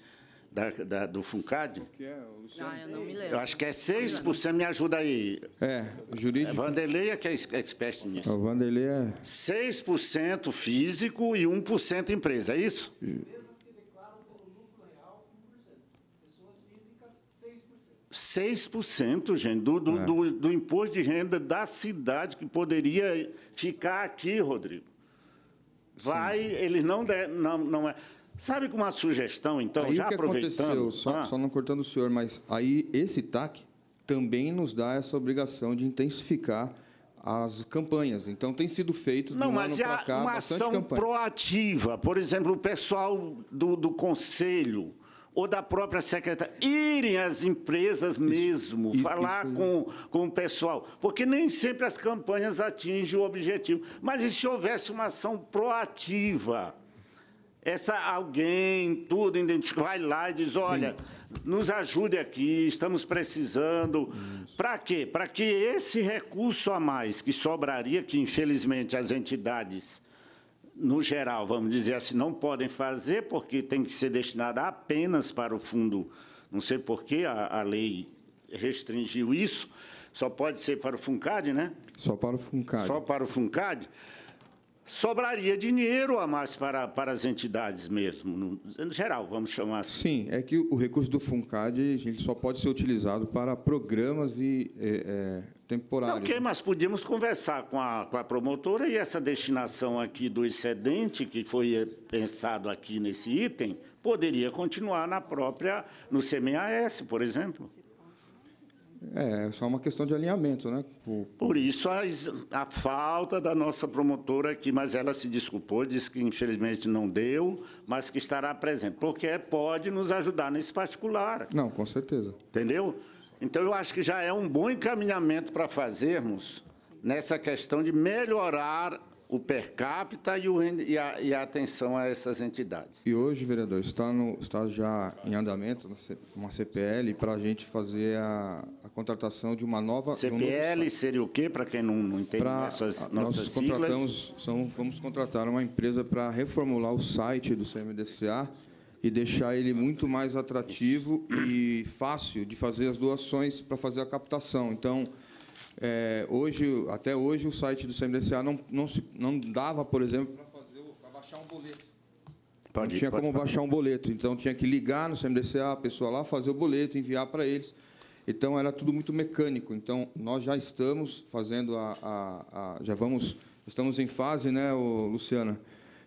S3: da, da, do FUNCAD? Não, é? ah, eu não me lembro. Eu acho que é 6%, me ajuda aí. É, jurídico. É Vanderlei é que é, é expert nisso. É, o Vanderlei é... 6% físico e 1% empresa, é isso? Empresas que declaram como lucro real, 1%. Pessoas físicas, 6%. 6%, gente, do, do, é. do, do imposto de renda da cidade que poderia ficar aqui, Rodrigo. Vai, Sim. eles não, de, não, não é. Sabe com uma sugestão, então, aí já o que aproveitando. Aconteceu, só, ah. só
S4: não cortando o senhor, mas aí esse TAC também nos dá essa obrigação de intensificar as campanhas. Então tem sido feito não, mas é cá, uma ação
S3: campanha. proativa. Por exemplo, o pessoal do, do conselho ou da própria secretaria, irem às empresas mesmo, isso, falar isso, com, com o pessoal, porque nem sempre as campanhas atingem o objetivo. Mas e se houvesse uma ação proativa? essa alguém, tudo, vai lá e diz, olha, Sim. nos ajude aqui, estamos precisando. Para quê? Para que esse recurso a mais que sobraria, que infelizmente as entidades, no geral, vamos dizer assim, não podem fazer, porque tem que ser destinado apenas para o fundo, não sei por que a, a lei restringiu isso, só pode ser para o FUNCAD, né? Só
S4: para o FUNCAD. Só
S3: para o FUNCAD sobraria dinheiro a mais para, para as entidades mesmo, no, no geral, vamos chamar assim. Sim, é que o recurso do FUNCAD ele só pode ser utilizado para programas e, é, é,
S4: temporários. Ok, né?
S3: mas podíamos conversar com a, com a promotora e essa destinação aqui do excedente, que foi é, pensado aqui nesse item, poderia continuar na própria, no CMAS, por exemplo. É, é, só uma questão de alinhamento, né? Por, tipo, por isso a, a, falta da nossa promotora aqui, mas ela se desculpou, disse que infelizmente não deu, mas que estará presente, porque pode nos ajudar nesse particular. Não, com certeza. Entendeu? Então eu acho que já é um bom encaminhamento para fazermos nessa questão de melhorar o per capita e, o, e, a, e, a, atenção a essas entidades.
S4: E hoje, vereador, está, no, está já em andamento uma CPL para a gente fazer a, a, contratação de uma nova... CPL
S3: um seria o quê, para quem não, não entende pra, essas nossas nós contratamos,
S4: são, Vamos contratar uma empresa para reformular o site do CMDCA e deixar ele muito mais atrativo e fácil de fazer as doações para fazer a captação. Então é, hoje, até hoje, o site do CMDCA não, não, se, não dava, por exemplo, para baixar um boleto. Pode, não tinha pode, como pode. baixar um boleto. Então, tinha que ligar no CMDCA, a pessoa lá, fazer o boleto, enviar para eles. Então, era tudo muito mecânico. Então, nós já estamos fazendo a... a, a já vamos... Estamos em fase, né, Luciana,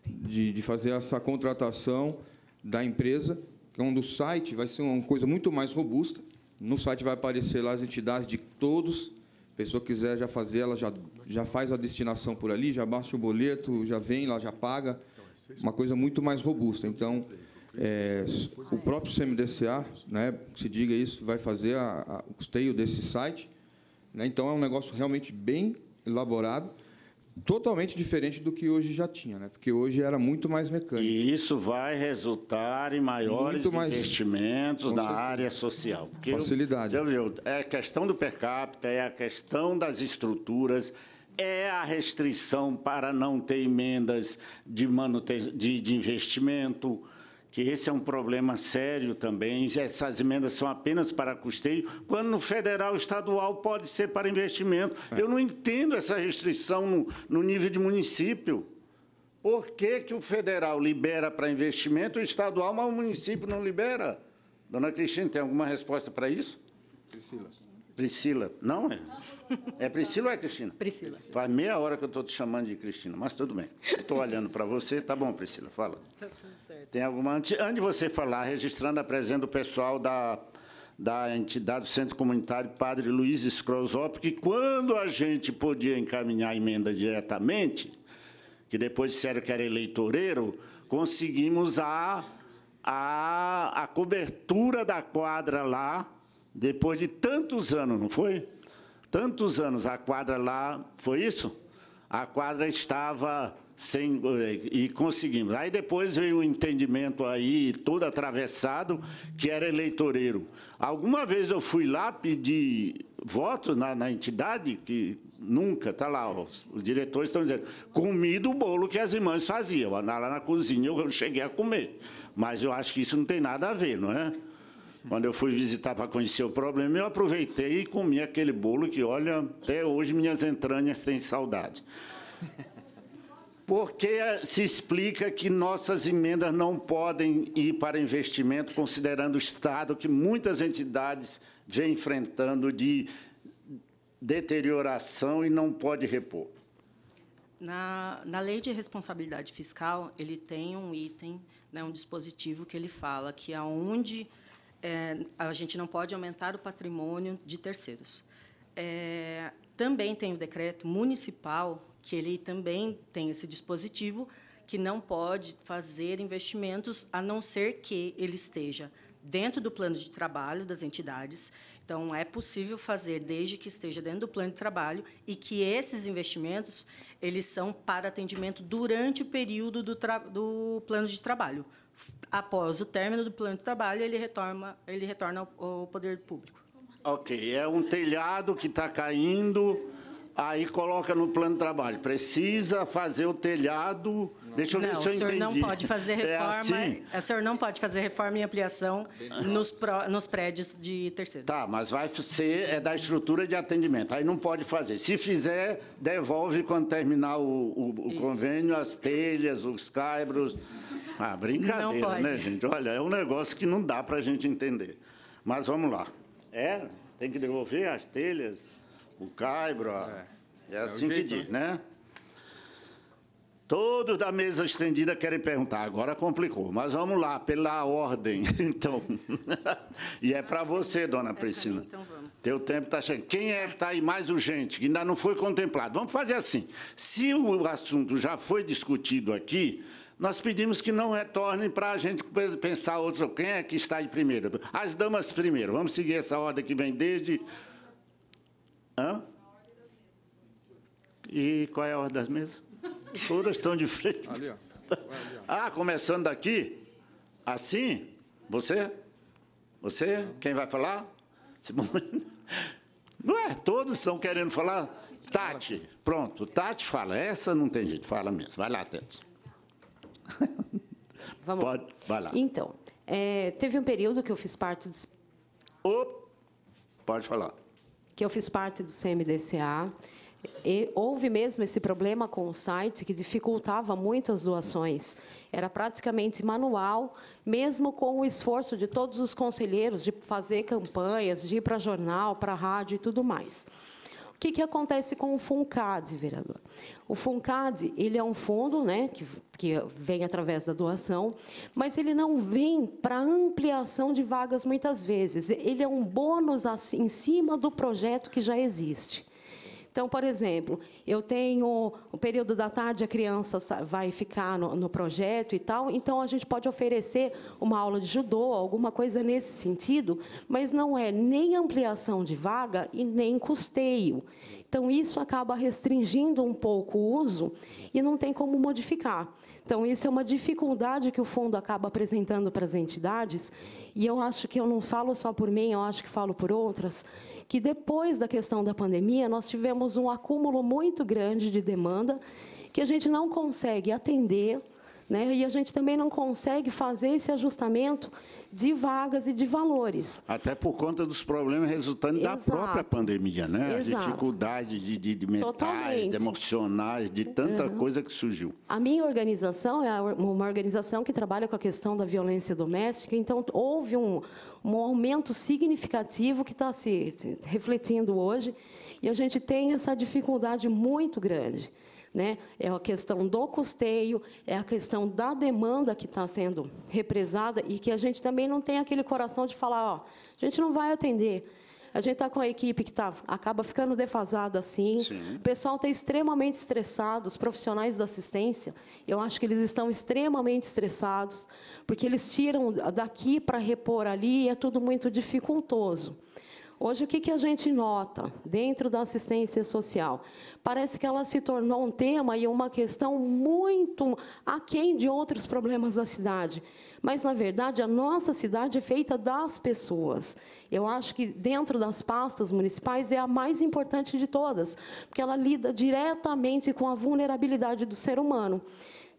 S4: de, de fazer essa contratação da empresa, que é um do site, vai ser uma coisa muito mais robusta. No site vai aparecer lá as entidades de todos pessoa quiser já fazer, ela já, já faz a destinação por ali, já baixa o boleto, já vem lá, já paga. Uma coisa muito mais robusta. Então, é, o próprio CMDCA, né, se diga isso, vai fazer a, a, o custeio desse site. Né, então, é um negócio realmente bem elaborado totalmente diferente do que hoje já tinha, né? Porque
S3: hoje era muito mais mecânico. E isso vai resultar em maiores mais... investimentos na área social. Porque Facilidade. Eu, eu, é questão do per capita, é a questão das estruturas, é a restrição para não ter emendas de, de, de investimento que esse é um problema sério também. Essas emendas são apenas para custeio, quando no federal estadual pode ser para investimento. É. Eu não entendo essa restrição no, no, nível de município. Por que, que o federal libera para investimento, o estadual, mas o município não libera? Dona Cristina, tem alguma resposta para isso? Priscila. Priscila, não é? É Priscila ou é Cristina? Priscila. Faz meia hora que eu estou te chamando de Cristina, mas tudo bem. Estou olhando para você. Tá bom, Priscila, fala. Tá tudo certo. Tem alguma. Antes de você falar, registrando a presença do pessoal da da entidade do Centro Comunitário Padre Luiz Scrozop, que quando a gente podia encaminhar a emenda diretamente, que depois disseram que era eleitoreiro, conseguimos a, a, a cobertura da quadra lá, depois de tantos anos, não foi? Tantos anos, a quadra lá, foi isso? A quadra estava sem, eh, e conseguimos. Aí depois veio o um entendimento aí, todo atravessado, que era eleitoreiro. Alguma vez eu fui lá pedir votos na, na entidade, que nunca, tá lá, os diretores estão dizendo, comi do bolo que as irmãs faziam. Lá na cozinha eu cheguei a comer. Mas eu acho que isso não tem nada a ver, não é? Quando eu fui visitar para conhecer o problema, eu aproveitei e comi aquele bolo que, olha, até hoje minhas entranhas têm saudade. Porque eh, se explica que nossas emendas não podem ir para investimento, considerando o estado que muitas entidades vêm enfrentando de deterioração e não pode repor?
S5: Na, na lei de responsabilidade fiscal, ele tem um item, né, um dispositivo que ele fala que aonde é, a gente não pode aumentar o patrimônio de terceiros. É, também tem o decreto municipal, que ele também tem esse dispositivo, que não pode fazer investimentos a não ser que ele esteja dentro do plano de trabalho das entidades. Então, é possível fazer desde que esteja dentro do plano de trabalho e que esses investimentos eles são para atendimento durante o período do, do plano de trabalho após o término do plano de trabalho, ele, retorna, ele retorna ao, ao poder público.
S3: Ok, é um telhado que está caindo Aí coloca no plano de trabalho, precisa fazer o telhado. Não. Deixa eu ver não, se eu entendi. O senhor entendi. não pode fazer é reforma. Assim? É assim?
S5: O senhor não pode fazer reforma e ampliação nos, pró, nos prédios de terceiros.
S3: Tá, mas vai ser é da estrutura de atendimento. Aí não pode fazer. Se fizer, devolve quando terminar o, o, o convênio as telhas, os caibros. Ah, brincadeira, né, gente? Olha, é um negócio que não dá para a gente entender. Mas vamos lá. É? Tem que devolver as telhas? O caibro, é, é, é assim é que jeito, diz, né? né? Todos da mesa estendida querem perguntar. Agora complicou, mas vamos lá, pela ordem, então. e é para você, dona é Priscila. Mim, então vamos. Teu tempo está chegando. Quem é que está aí mais urgente, que ainda não foi contemplado? Vamos fazer assim. Se o assunto já foi discutido aqui, nós pedimos que não retorne para a gente pensar outro. Quem é que está aí primeiro? As damas primeiro. Vamos seguir essa ordem que vem desde Hã? E qual é a ordem das mesas? Todas estão de frente. Ali, ó. Ah, começando daqui? Assim? Você? Você? Quem vai falar? Não é? Todos estão querendo falar? Tati. Pronto, Tati fala. Essa não tem jeito, fala mesmo. Vai lá, Tati. Vamos Pode, vai lá. Então,
S9: é, teve um período que eu fiz parte. De... Opa, pode falar que eu fiz parte do CMDCA. E houve mesmo esse problema com o site que dificultava muito as doações. Era praticamente manual, mesmo com o esforço de todos os conselheiros de fazer campanhas, de ir para jornal, para rádio e tudo mais. O que, que acontece com o FUNCAD, vereador? O FUNCAD ele é um fundo né, que, que vem através da doação, mas ele não vem para ampliação de vagas muitas vezes. Ele é um bônus em cima do projeto que já existe. Então, por exemplo, eu tenho o período da tarde, a criança vai ficar no, no projeto e tal, então a gente pode oferecer uma aula de judô, alguma coisa nesse sentido, mas não é nem ampliação de vaga e nem custeio. Então, isso acaba restringindo um pouco o uso e não tem como modificar. Então, isso é uma dificuldade que o fundo acaba apresentando para as entidades, e eu acho que eu não falo só por mim, eu acho que falo por outras, que depois da questão da pandemia, nós tivemos um acúmulo muito grande de demanda que a gente não consegue atender né? E a gente também não consegue fazer esse ajustamento de vagas e de valores.
S3: Até por conta dos problemas resultantes Exato. da própria pandemia, né? Exato. A dificuldade de, de, de mentais, Totalmente. de emocionais, de tanta uhum. coisa que surgiu.
S9: A minha organização é uma organização que trabalha com a questão da violência doméstica, então houve um, um aumento significativo que está se refletindo hoje, e a gente tem essa dificuldade muito grande. Né? É a questão do custeio, é a questão da demanda que está sendo represada e que a gente também não tem aquele coração de falar, ó, a gente não vai atender. A gente está com a equipe que tá, acaba ficando defasada assim. Sim. O pessoal está extremamente estressado, os profissionais da assistência, eu acho que eles estão extremamente estressados, porque eles tiram daqui para repor ali e é tudo muito dificultoso. Hoje, o que, que a gente nota dentro da assistência social? Parece que ela se tornou um tema e uma questão muito aquém de outros problemas da cidade. Mas, na verdade, a nossa cidade é feita das pessoas. Eu acho que, dentro das pastas municipais, é a mais importante de todas, porque ela lida diretamente com a vulnerabilidade do ser humano.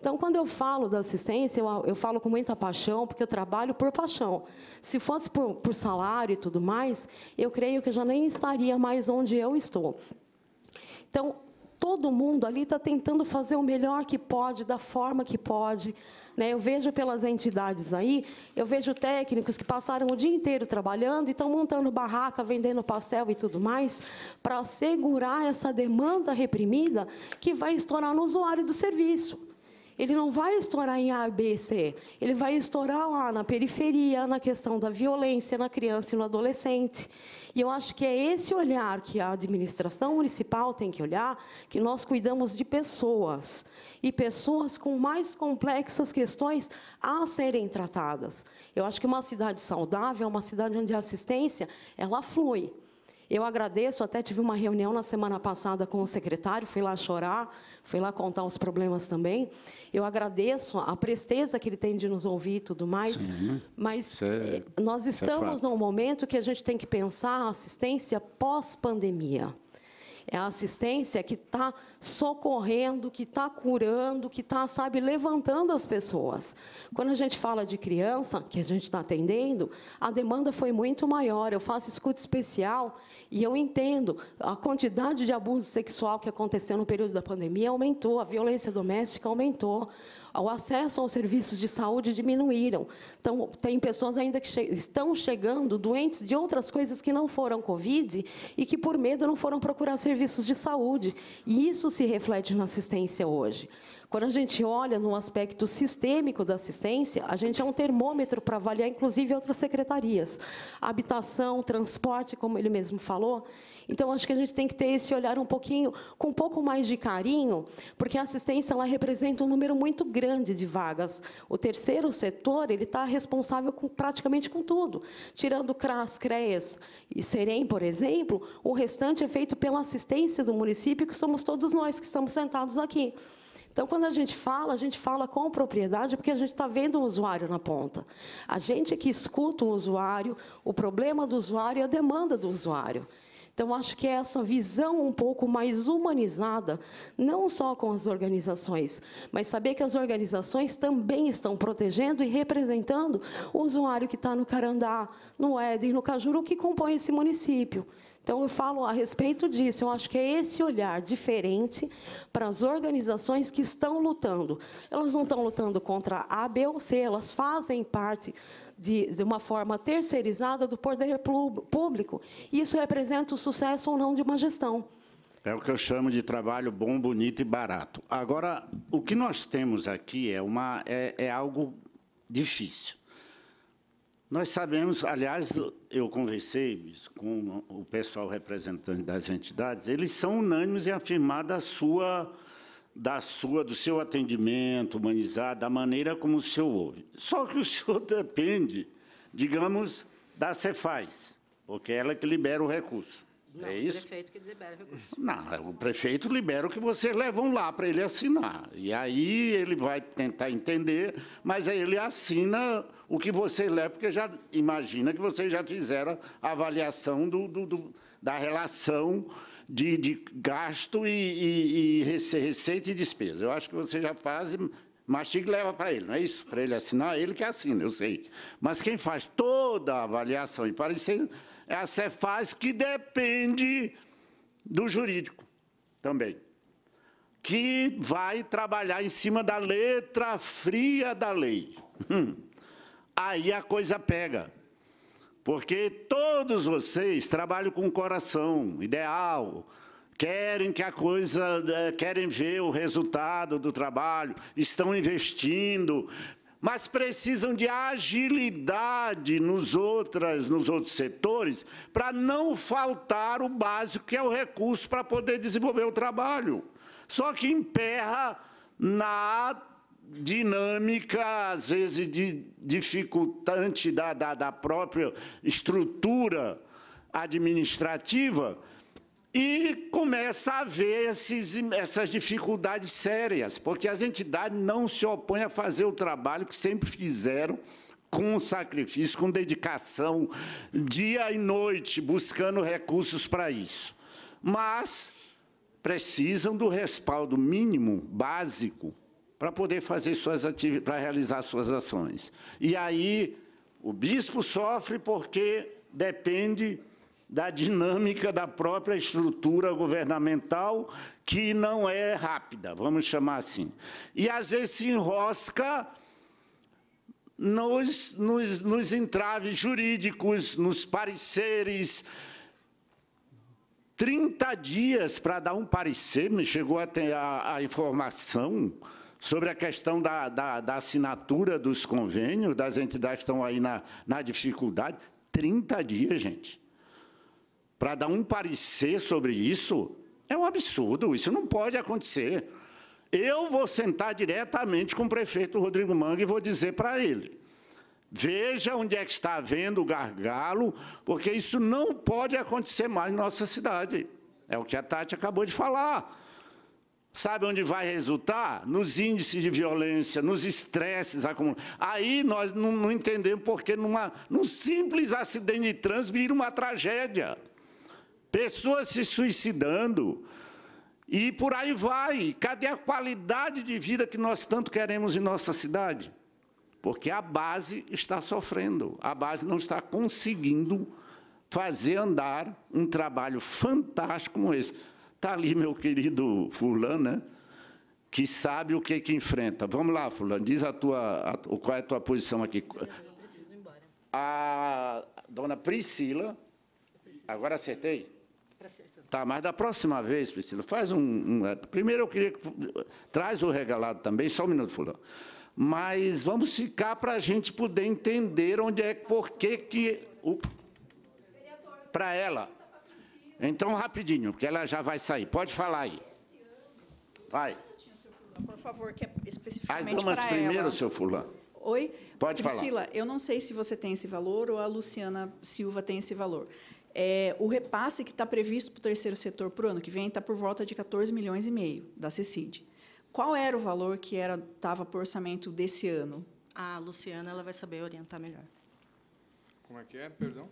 S9: Então, quando eu falo da assistência, eu, eu falo com muita paixão, porque eu trabalho por paixão. Se fosse por, por salário e tudo mais, eu creio que eu já nem estaria mais onde eu estou. Então, todo mundo ali está tentando fazer o melhor que pode, da forma que pode. Né? Eu vejo pelas entidades aí, eu vejo técnicos que passaram o dia inteiro trabalhando e estão montando barraca, vendendo pastel e tudo mais, para assegurar essa demanda reprimida que vai estourar no usuário do serviço ele não vai estourar em A, B, C. Ele vai estourar lá na periferia, na questão da violência na criança e no adolescente. E eu acho que é esse olhar que a administração municipal tem que olhar, que nós cuidamos de pessoas e pessoas com mais complexas questões a serem tratadas. Eu acho que uma cidade saudável, uma cidade onde a assistência, ela flui. Eu agradeço, até tive uma reunião na semana passada com o secretário, fui lá chorar, fui lá contar os problemas também. Eu agradeço a presteza que ele tem de nos ouvir e tudo mais, Sim, mas
S3: é, eh, nós é estamos
S9: é num momento que a gente tem que pensar a assistência pós-pandemia. É a assistência que está socorrendo, que está curando, que está, sabe, levantando as pessoas. Quando a gente fala de criança, que a gente está atendendo, a demanda foi muito maior. Eu faço escuta especial e eu entendo a quantidade de abuso sexual que aconteceu no período da pandemia aumentou, a violência doméstica aumentou o acesso aos serviços de saúde diminuíram. Então, tem pessoas ainda que che estão chegando doentes de outras coisas que não foram Covid e que, por medo, não foram procurar serviços de saúde. E isso se reflete na assistência hoje. Quando a gente olha no aspecto sistêmico da assistência, a gente é um termômetro para avaliar, inclusive, outras secretarias. Habitação, transporte, como ele mesmo falou. Então, acho que a gente tem que ter esse olhar um pouquinho, com um pouco mais de carinho, porque a assistência ela representa um número muito grande de vagas. O terceiro setor ele está responsável com, praticamente com tudo. Tirando CRAS, CREAS e SEREM, por exemplo, o restante é feito pela assistência do município, que somos todos nós que estamos sentados aqui. Então, quando a gente fala, a gente fala com propriedade porque a gente está vendo o usuário na ponta. A gente que escuta o usuário, o problema do usuário e a demanda do usuário. Então, acho que é essa visão um pouco mais humanizada, não só com as organizações, mas saber que as organizações também estão protegendo e representando o usuário que está no Carandá, no Éden, no Cajuru, que compõe esse município. Então, eu falo a respeito disso. Eu acho que é esse olhar diferente para as organizações que estão lutando. Elas não estão lutando contra A, B ou C, elas fazem parte de, de uma forma terceirizada do poder público. Isso representa o sucesso ou não de uma gestão.
S3: É o que eu chamo de trabalho bom, bonito e barato. Agora, o que nós temos aqui é, uma, é, é algo difícil. Nós sabemos, aliás, eu conversei com o pessoal representante das entidades, eles são unânimes em afirmar da sua, da sua, do seu atendimento humanizado, da maneira como o senhor ouve. Só que o senhor depende, digamos, da Cefaz, porque é ela que libera o recurso. Não, é isso? o prefeito
S10: que libera o recurso.
S3: Não, o prefeito libera o que vocês levam lá para ele assinar. E aí ele vai tentar entender, mas aí ele assina o que você leva, porque já imagina que vocês já fizeram a avaliação do, do, do da relação de, de gasto e, e, e, receita e despesa. Eu acho que você já faz, mastiga e leva para ele, não é isso? Para ele assinar, ele que assina, eu sei. Mas quem faz toda a avaliação e parecer é a Cefaz, que depende do jurídico também que vai trabalhar em cima da letra fria da lei. Hum aí a coisa pega. Porque todos vocês trabalham com coração, ideal, querem que a coisa, eh, querem ver o resultado do trabalho, estão investindo, mas precisam de agilidade nos outras, nos outros setores, para não faltar o básico, que é o recurso para poder desenvolver o trabalho. Só que emperra na dinâmica, às vezes de dificultante da, da, da própria estrutura administrativa, e começa a haver esses, essas dificuldades sérias, porque as entidades não se opõem a fazer o trabalho que sempre fizeram com sacrifício, com dedicação, dia e noite, buscando recursos para isso. Mas precisam do respaldo mínimo, básico, para poder fazer suas para realizar suas ações. E aí o bispo sofre porque depende da dinâmica da própria estrutura governamental, que não é rápida, vamos chamar assim. E às vezes se enrosca nos, nos, nos entraves jurídicos, nos pareceres. 30 dias para dar um parecer, me chegou até a, a informação, sobre a questão da, da, da, assinatura dos convênios, das entidades que estão aí na, na dificuldade, 30 dias, gente. Para dar um parecer sobre isso, é um absurdo, isso não pode acontecer. Eu vou sentar diretamente com o prefeito Rodrigo Manga e vou dizer para ele. Veja onde é que está havendo o gargalo, porque isso não pode acontecer mais em nossa cidade. É o que a Tati acabou de falar. Sabe onde vai resultar? Nos índices de violência, nos estresses acumulados. Aí nós não, não entendemos porque numa, num simples acidente de trânsito vira uma tragédia. Pessoas se suicidando. E por aí vai. Cadê a qualidade de vida que nós tanto queremos em nossa cidade? Porque a base está sofrendo, a base não está conseguindo fazer andar um trabalho fantástico como esse. Está ali meu querido fulano, né? que sabe o que, que enfrenta. Vamos lá, fulano, diz a tua, a, qual é a tua posição aqui. Eu não preciso ir embora. A dona Priscila, agora acertei? Tá, mas da próxima vez, Priscila, faz um, um, é, Primeiro eu queria que... Traz o regalado também, só um minuto, fulano. Mas vamos ficar para a gente poder entender onde é, por que que... Para ela. Então, rapidinho, porque ela já vai sair. Pode falar aí. Vai.
S11: Por favor, que é especificamente As primeiro, seu fulano. Oi? Pode Priscila, falar. Priscila, eu não sei se você tem esse valor ou a Luciana Silva tem esse valor. É, o repasse que está previsto para o terceiro setor para o ano que vem está por volta de 14 milhões e meio da CECID. Qual era o valor que estava para o orçamento
S5: desse ano? A Luciana ela vai saber orientar melhor. Como é
S4: que é? Perdão?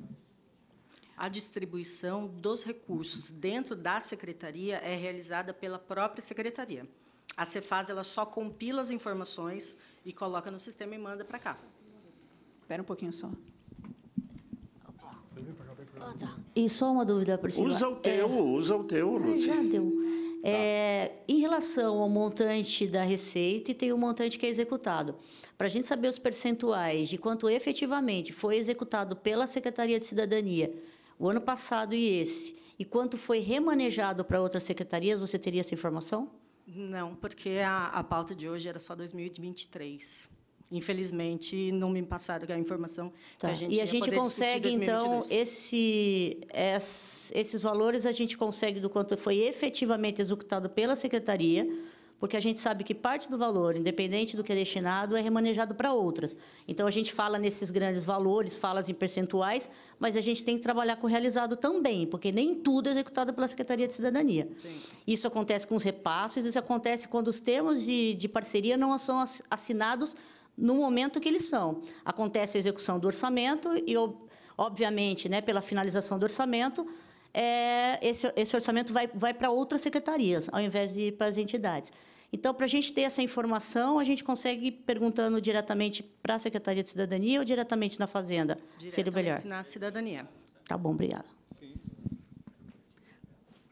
S5: a distribuição dos recursos dentro da secretaria é realizada pela própria secretaria. A Cefaz ela só compila as informações e coloca no sistema e manda para cá. Espera um pouquinho só.
S10: E só uma dúvida, Priscila. Usa o teu, é... usa o teu, é, Lúcia. Já deu. Tá. É, tá. Em relação ao montante da receita, e tem o montante que é executado. Para a gente saber os percentuais de quanto efetivamente foi executado pela Secretaria de Cidadania o ano passado e esse, e quanto foi remanejado para outras secretarias, você teria essa informação?
S5: Não, porque a, a pauta de hoje era só 2023.
S10: Infelizmente, não me passaram a informação tá. que a gente E a gente consegue, então, esse, esses valores a gente consegue do quanto foi efetivamente executado pela secretaria porque a gente sabe que parte do valor, independente do que é destinado, é remanejado para outras. Então a gente fala nesses grandes valores, fala em percentuais, mas a gente tem que trabalhar com o realizado também, porque nem tudo é executado pela Secretaria de Cidadania. Sim. Isso acontece com os repasses, isso acontece quando os termos de, de parceria não são assinados no momento que eles são. Acontece a execução do orçamento e, obviamente, né, pela finalização do orçamento, é, esse, esse orçamento vai, vai para outras secretarias, ao invés de ir para as entidades. Então, para a gente ter essa informação, a gente consegue perguntando diretamente para a Secretaria de Cidadania ou diretamente na Fazenda? Diretamente seria melhor? na
S5: Cidadania.
S10: Tá bom, obrigada.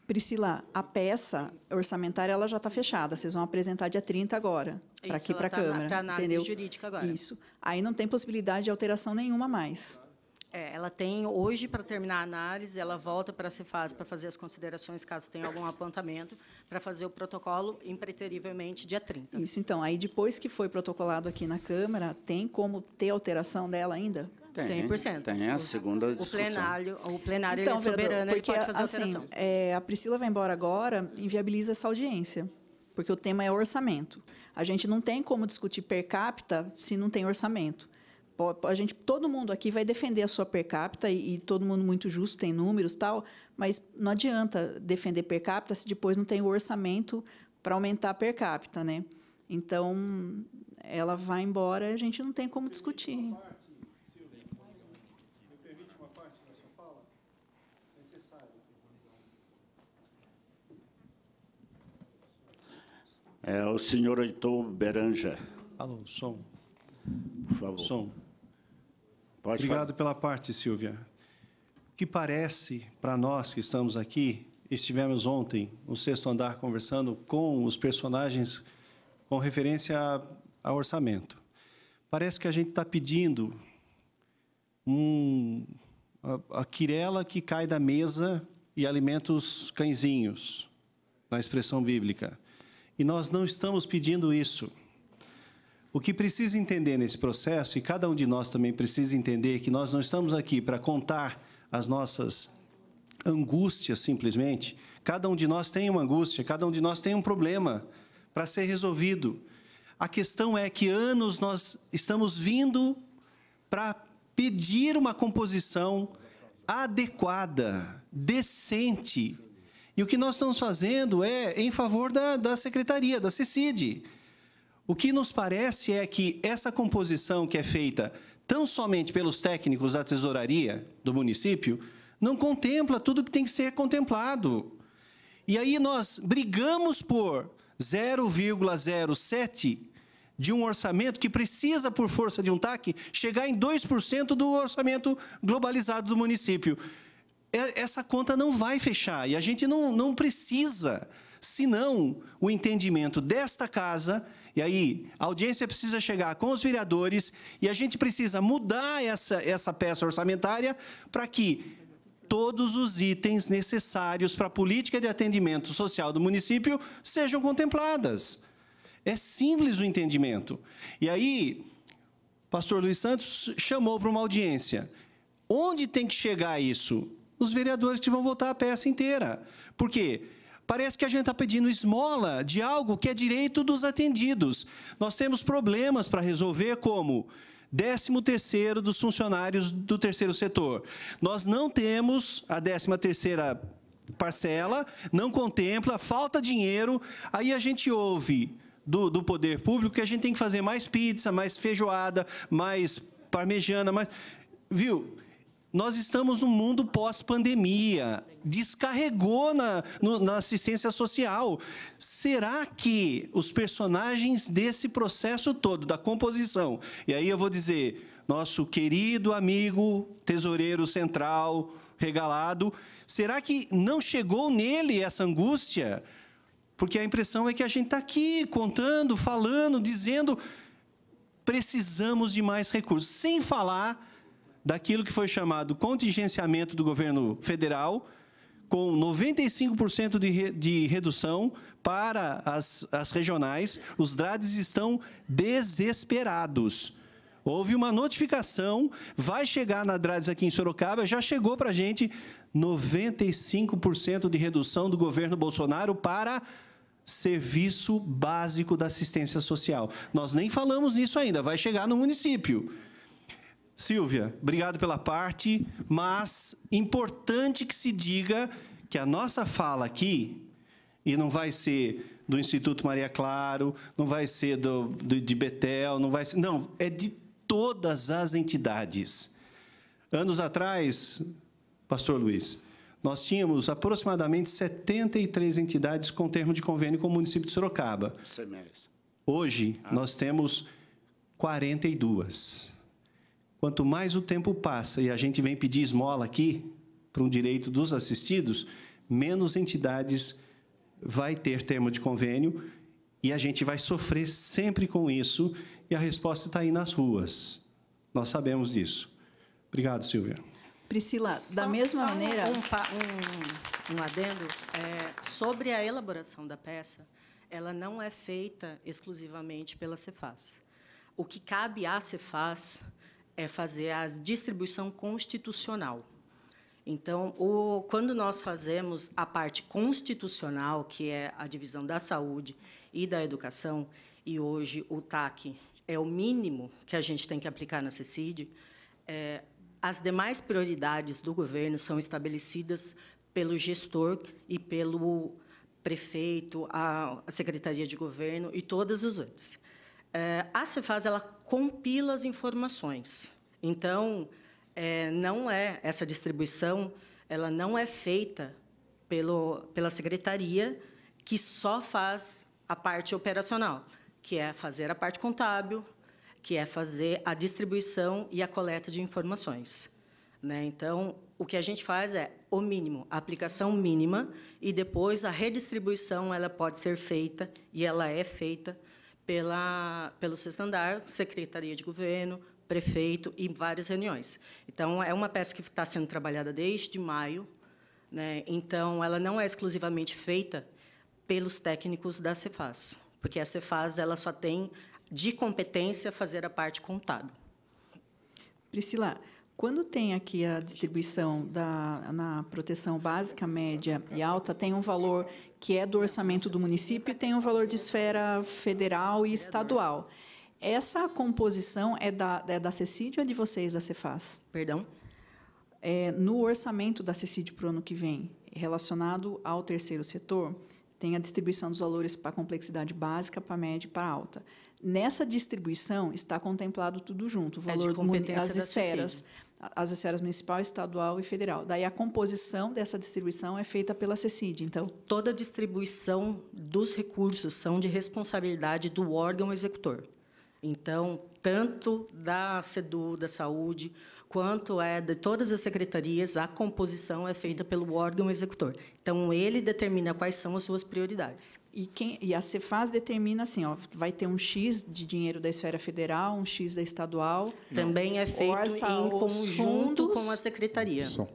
S10: Priscila, a
S11: peça orçamentária ela já está fechada. Vocês vão apresentar dia 30 agora, para aqui para a tá Câmara. Está na análise entendeu? jurídica agora. Isso. Aí não tem possibilidade de alteração nenhuma mais.
S5: É, ela tem hoje para terminar a análise, ela volta para a Cefaz para fazer as considerações caso tenha algum apontamento, para fazer o protocolo impreterivelmente dia 30.
S11: Isso então, aí depois que foi protocolado aqui na Câmara, tem como ter alteração dela ainda? Tem,
S3: 100%. Tem a segunda discussão. O plenário,
S5: o plenário então, é soberano, vereador, porque, fazer assim, alteração.
S11: É, a Priscila vai embora agora, inviabiliza essa audiência porque o tema é orçamento. A gente não tem como discutir per capita se não tem orçamento a gente, todo mundo aqui vai defender a sua per capita e, e, todo mundo muito justo tem números tal, mas não adianta defender per capita se depois não tem o orçamento para aumentar a per capita, né? Então ela vai embora, a gente não tem como discutir.
S3: É o senhor Heitor Beranja. Alô, som. Por favor. Som. Pode Obrigado falar. pela parte, Silvia.
S12: O que parece para nós que estamos aqui, estivemos ontem no sexto andar conversando com os personagens com referência a, a orçamento. Parece que a gente está pedindo um, a, a quirela que cai da mesa e alimenta os cãezinhos, na expressão bíblica. E nós não estamos pedindo isso. O que precisa entender nesse processo, e cada um de nós também precisa entender, é que nós não estamos aqui para contar as nossas angústias simplesmente. Cada um de nós tem uma angústia, cada um de nós tem um problema para ser resolvido. A questão é que anos nós estamos vindo para pedir uma composição adequada, decente. E o que nós estamos fazendo é em favor da, da secretaria, da CECID o que nos parece é que essa composição que é feita tão somente pelos técnicos da tesouraria do município não contempla tudo que tem que ser contemplado. E aí nós brigamos por 0,07 de um orçamento que precisa, por força de um TAC, chegar em 2% do orçamento globalizado do município. Essa conta não vai fechar e a gente não, não precisa, senão o entendimento desta casa e aí, a audiência precisa chegar com os vereadores e a gente precisa mudar essa, essa peça orçamentária para que todos os itens necessários para a política de atendimento social do município sejam contempladas. É simples o entendimento. E aí, pastor Luiz Santos chamou para uma audiência. Onde tem que chegar isso? Os vereadores que vão votar a peça inteira. Por quê? Parece que a gente está pedindo esmola de algo que é direito dos atendidos. Nós temos problemas para resolver, como 13 terceiro dos funcionários do terceiro setor. Nós não temos a 13 terceira parcela, não contempla, falta dinheiro. Aí a gente ouve do, do poder público que a gente tem que fazer mais pizza, mais feijoada, mais parmejana, mais... Viu? Nós estamos num mundo pós-pandemia, descarregou na, no, na assistência social. Será que os personagens desse processo todo, da composição, e aí eu vou dizer, nosso querido amigo tesoureiro central, regalado, será que não chegou nele essa angústia? Porque a impressão é que a gente está aqui contando, falando, dizendo, precisamos de mais recursos, sem falar daquilo que foi chamado contingenciamento do governo federal, com 95% de, re, de redução para as, as regionais. Os DRADs estão desesperados. Houve uma notificação, vai chegar na DRADES aqui em Sorocaba, já chegou para a gente 95% de redução do governo Bolsonaro para serviço básico da assistência social. Nós nem falamos nisso ainda, vai chegar no município. Silvia, obrigado pela parte, mas importante que se diga que a nossa fala aqui, e não vai ser do Instituto Maria Claro, não vai ser do, do de Betel, não vai ser. Não, é de todas as entidades. Anos atrás, Pastor Luiz, nós tínhamos aproximadamente 73 entidades com termo de convênio com o município de Sorocaba. É Hoje, ah. nós temos 42. Quanto mais o tempo passa e a gente vem pedir esmola aqui para um direito dos assistidos, menos entidades vai ter termo de convênio e a gente vai sofrer sempre com isso e a resposta está aí nas ruas. Nós sabemos disso. Obrigado, Silvia. Priscila,
S11: só, da mesma maneira. Um,
S5: um, um adendo é, sobre a elaboração da peça, ela não é feita exclusivamente pela Cefaz. O que cabe à Cefaz é fazer a distribuição constitucional. Então, o, quando nós fazemos a parte constitucional, que é a divisão da saúde e da educação, e hoje o TAC é o mínimo que a gente tem que aplicar na CECID, é, as demais prioridades do governo são estabelecidas pelo gestor e pelo prefeito, a, a Secretaria de Governo e todas os outras a Cefaz ela compila as informações. Então, é, não é essa distribuição, ela não é feita pelo, pela secretaria que só faz a parte operacional, que é fazer a parte contábil, que é fazer a distribuição e a coleta de informações. Né? Então, o que a gente faz é o mínimo, a aplicação mínima, e depois a redistribuição ela pode ser feita, e ela é feita pela, pelo sexto andar, Secretaria de Governo, prefeito e várias reuniões. Então, é uma peça que está sendo trabalhada desde maio. Né? Então, ela não é exclusivamente feita pelos técnicos da Cefaz, porque a Cefaz ela só tem de competência fazer a parte contábil.
S11: Priscila, quando tem aqui a distribuição da, na proteção básica, média e alta, tem um valor que é do orçamento do município e tem um valor de esfera federal e estadual. Essa composição é da, é da CECID ou é de vocês, da Cefaz? Perdão? É, no orçamento da CECID para o ano que vem, relacionado ao terceiro setor, tem a distribuição dos valores para a complexidade básica, para a média e para a alta. Nessa distribuição está contemplado tudo junto, o é valor é das esferas as esferas municipal, estadual
S5: e federal. Daí a composição dessa distribuição é feita pela CECID,
S11: então. Toda
S5: a distribuição dos recursos são de responsabilidade do órgão executor. Então, tanto da SEDU, da Saúde, quanto é de todas as secretarias, a composição é feita pelo órgão executor. Então, ele determina quais são as suas prioridades. E, quem, e a Cefaz determina assim, ó, vai ter um X de dinheiro da esfera federal, um X da estadual. Também é feito Orça em conjunto com a secretaria. Som.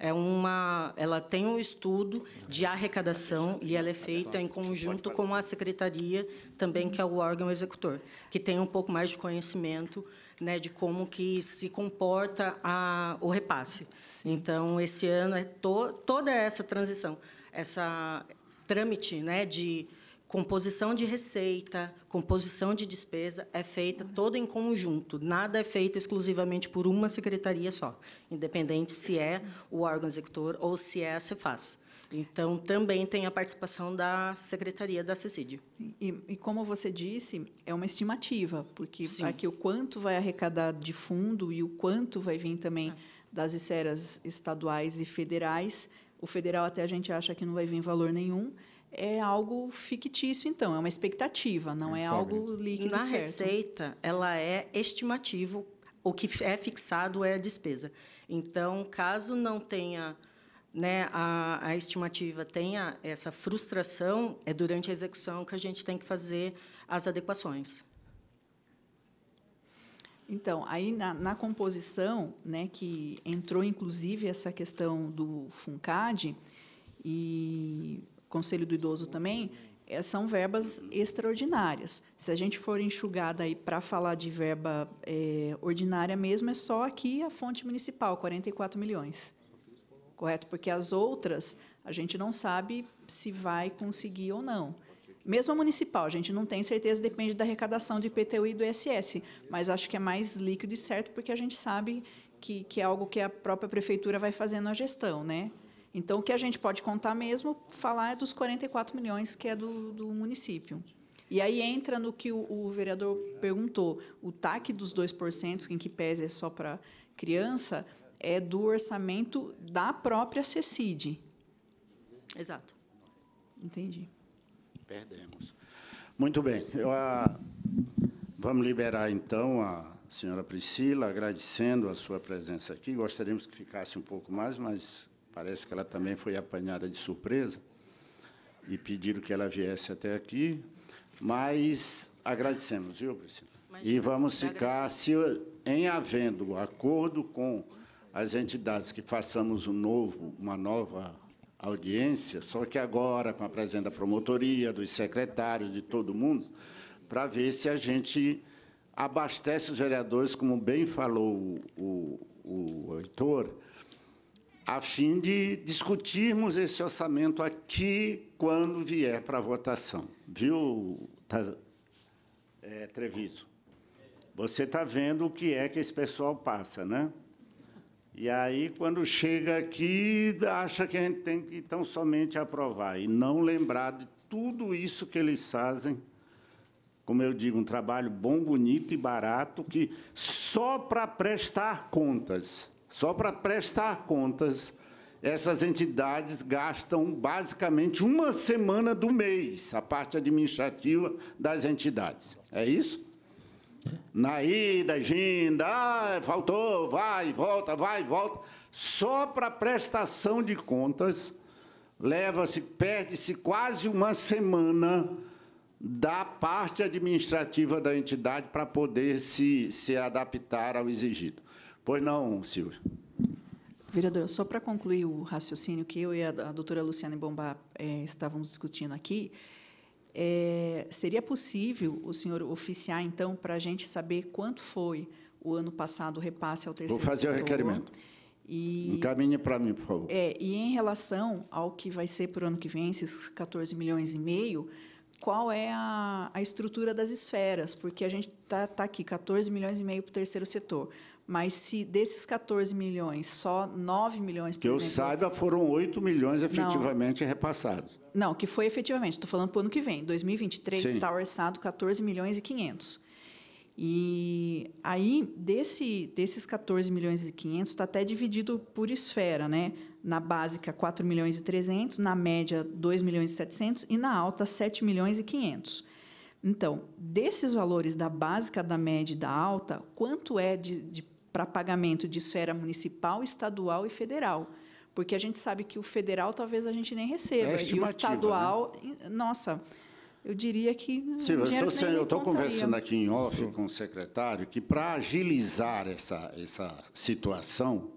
S5: É uma, ela tem um estudo de arrecadação e ela é feita em conjunto com a secretaria também que é o órgão executor, que tem um pouco mais de conhecimento né, de como que se comporta a, o repasse. Sim. Então, esse ano é to, toda essa transição, essa trâmite né, de composição de receita, composição de despesa é feita toda em conjunto. Nada é feito exclusivamente por uma secretaria só, independente se é o órgão executor ou se é a Cefaz. Então, também tem a participação da Secretaria da CECID. E, e como você disse, é uma estimativa,
S11: porque aqui o quanto vai arrecadar de fundo e o quanto vai vir também é. das esferas estaduais e federais. O federal até a gente acha que não vai vir valor nenhum. É algo fictício, então, é uma expectativa, não é, é algo líquido. Na certo. receita,
S5: ela é estimativo, o que é fixado é a despesa. Então, caso não tenha né, a, a estimativa tenha essa frustração, é durante a execução que a gente tem que fazer as adequações.
S11: Então, aí na, na, composição, né, que entrou inclusive essa questão do FUNCAD e Conselho do Idoso também, é, são verbas extraordinárias. Se a gente for enxugada aí para falar de verba é, ordinária mesmo, é só aqui a fonte municipal, 44 milhões correto? Porque as outras a gente não sabe se vai conseguir ou não. Mesmo a municipal, a gente não tem certeza, depende da arrecadação do IPTU e do ISS, mas acho que é mais líquido e certo, porque a gente sabe que, que é algo que a própria prefeitura vai fazendo a gestão, né? Então, o que a gente pode contar mesmo, falar é dos 44 milhões que é do, do município. E aí entra no que o, o vereador perguntou, o TAC dos 2%, em que pese é só para criança, é do orçamento da própria CECID. Exato. Entendi.
S3: Perdemos. Muito bem. Eu, a... Ah, vamos liberar, então, a senhora Priscila, agradecendo a sua presença aqui. Gostaríamos que ficasse um pouco mais, mas parece que ela também foi apanhada de surpresa e pediram que ela viesse até aqui. Mas agradecemos, viu, Priscila? e vamos ficar, se, em havendo acordo com as entidades que façamos um novo, uma nova audiência, só que agora com a presença da promotoria, dos secretários, de todo mundo, para ver se a gente abastece os vereadores, como bem falou o, o, o Heitor, a fim de discutirmos esse orçamento aqui quando vier para a votação. Viu, tá, é, Treviso? Você está vendo o que é que esse pessoal passa, né? E aí, quando chega aqui, acha que a gente tem que tão somente aprovar e não lembrar de tudo isso que eles fazem. Como eu digo, um trabalho bom, bonito e barato que só para prestar contas, só para prestar contas, essas entidades gastam basicamente uma semana do mês, a parte administrativa das entidades. É isso? Na ida, vinda, ah, faltou, vai, volta, vai, volta. Só para prestação de contas, leva-se, perde-se quase uma semana da parte administrativa da entidade para poder se, se adaptar ao exigido. Pois não, Silvio?
S11: Vereador, só para concluir o raciocínio que eu e a, doutora Luciane Bombar é, eh, estávamos discutindo aqui, é, seria possível o senhor oficiar, então, para a gente saber quanto foi o ano passado o repasse ao terceiro setor? Vou fazer setor. o requerimento.
S3: E, Encaminhe para mim, por favor.
S11: É, e em relação ao que vai ser para o ano que vem, esses 14 milhões e meio, qual é a, a estrutura das esferas? Porque a gente está tá aqui, 14 milhões e meio para o terceiro setor. Mas se desses 14 milhões, só 9 milhões...
S3: Que exemplo, eu saiba, foram 8 milhões efetivamente não, repassados.
S11: Não, que foi efetivamente. Estou falando para o ano que vem. 2023 está orçado 14 milhões e 500. E aí, desse, desses 14 milhões e 500, está até dividido por esfera, né? Na básica, 4 milhões e 300, na média, 2 milhões e 700 e na alta, 7 milhões e 500. Então, desses valores da básica, da média e da alta, quanto é de, de para pagamento de esfera municipal, estadual e federal. Porque a gente sabe que o federal talvez a gente nem receba. É e o né? estadual, né? nossa, eu diria que. Sim, eu estou conversando aqui
S3: em off com o secretário que para agilizar essa, essa situação,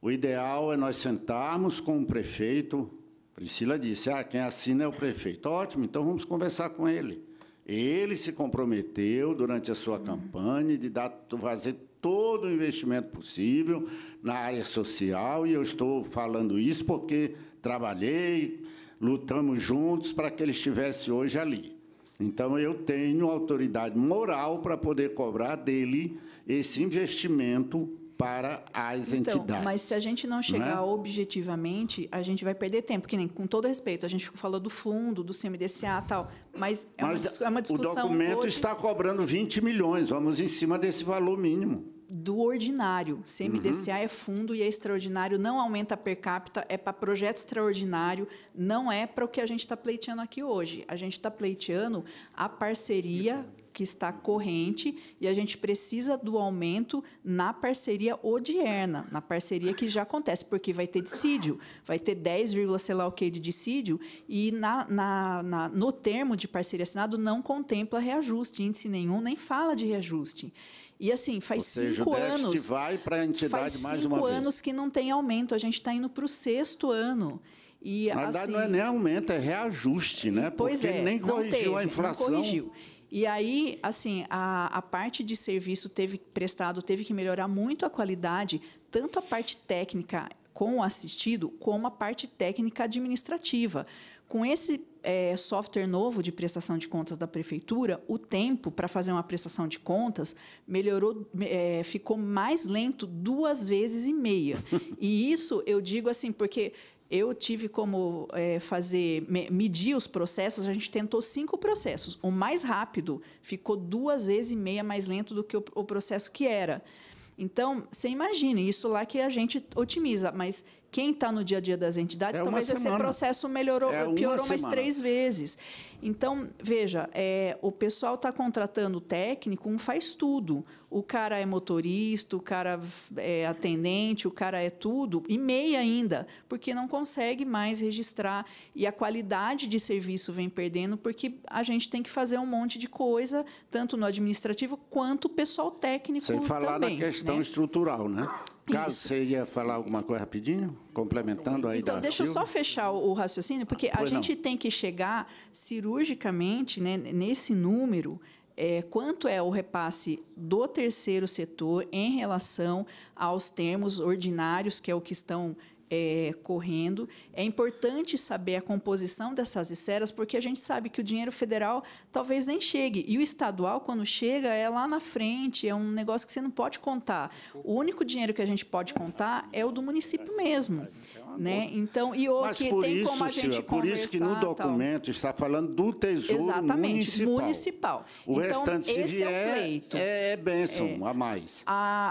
S3: o ideal é nós sentarmos com o prefeito. Priscila disse: ah, quem assina é o prefeito. Ótimo, então vamos conversar com ele. Ele se comprometeu durante a sua uhum. campanha de dar, fazer todo o investimento possível na área social, e eu estou falando isso porque trabalhei, lutamos juntos para que ele estivesse hoje ali. Então, eu tenho autoridade moral para poder cobrar dele esse investimento para as então, entidades. Mas
S11: se a gente não né? chegar né? objetivamente, a gente vai perder tempo. Que nem, com todo respeito, a gente falou do fundo, do CMDCA e tal, mas, é, uma, é uma discussão. O documento hoje... está
S3: cobrando 20 milhões, vamos em cima desse valor mínimo
S11: do ordinário. CMDCA uhum. é fundo e é extraordinário, não aumenta per capita, é para projeto extraordinário, não é para o que a gente está pleiteando aqui hoje. A gente está pleiteando a parceria que está corrente e a gente precisa do aumento na parceria odierna, na parceria que já acontece, porque vai ter dissídio, vai ter 10, sei lá o que de dissídio, e na, na, na, no termo de parceria assinado não contempla reajuste, índice nenhum, nem fala de reajuste. E assim, faz seja, cinco anos.
S3: Vai para a entidade faz cinco anos
S11: que não tem aumento. A gente está indo para o sexto ano. E, Na verdade, assim, não é assim, nem
S3: aumento, é reajuste, né? Pois Porque é, nem corrigiu teve, a inflação. Não corrigiu.
S11: E aí, assim, a, a parte de serviço teve prestado teve que melhorar muito a qualidade, tanto a parte técnica com o assistido, como a parte técnica administrativa. Com esse é, software novo de prestação de contas da prefeitura, o tempo para fazer uma prestação de contas melhorou, é, ficou mais lento duas vezes e meia. e isso eu digo assim, porque eu tive como é, fazer medir os processos. A gente tentou cinco processos. O mais rápido ficou duas vezes e meia mais lento do que o, o processo que era. Então, você imagina, isso lá que a gente otimiza, mas quem está no dia a dia das entidades, é talvez esse processo melhorou, é piorou mais três vezes. Então, veja, é, o pessoal está contratando técnico, um faz tudo. O cara é motorista, o cara é atendente, o cara é tudo, e meia ainda, porque não consegue mais registrar. E a qualidade de serviço vem perdendo, porque a gente tem que fazer um monte de coisa, tanto no administrativo quanto o pessoal técnico. Sem falar também, da né? questão né?
S3: estrutural, né? Caso Isso. você ia falar alguma coisa rapidinho? Complementando aí Então, deixa eu só
S11: fechar o, o raciocínio, porque ah, a gente não. tem que chegar cirurgicamente né, nesse número. É, quanto é o repasse do terceiro setor em relação aos termos ordinários, que é o que estão é, correndo. É importante saber a composição dessas esferas, porque a gente sabe que o dinheiro federal talvez nem chegue. E o estadual, quando chega, é lá na frente, é um negócio que você não pode contar. O único dinheiro que a gente pode contar é o do município mesmo. Né? Então, e o que tem isso, como a gente Silvia, Por isso que no documento
S3: tal. está falando do Tesouro Exatamente, Municipal. municipal. O então, restante, se vier, é, o pleito. é, é bênção é. a mais.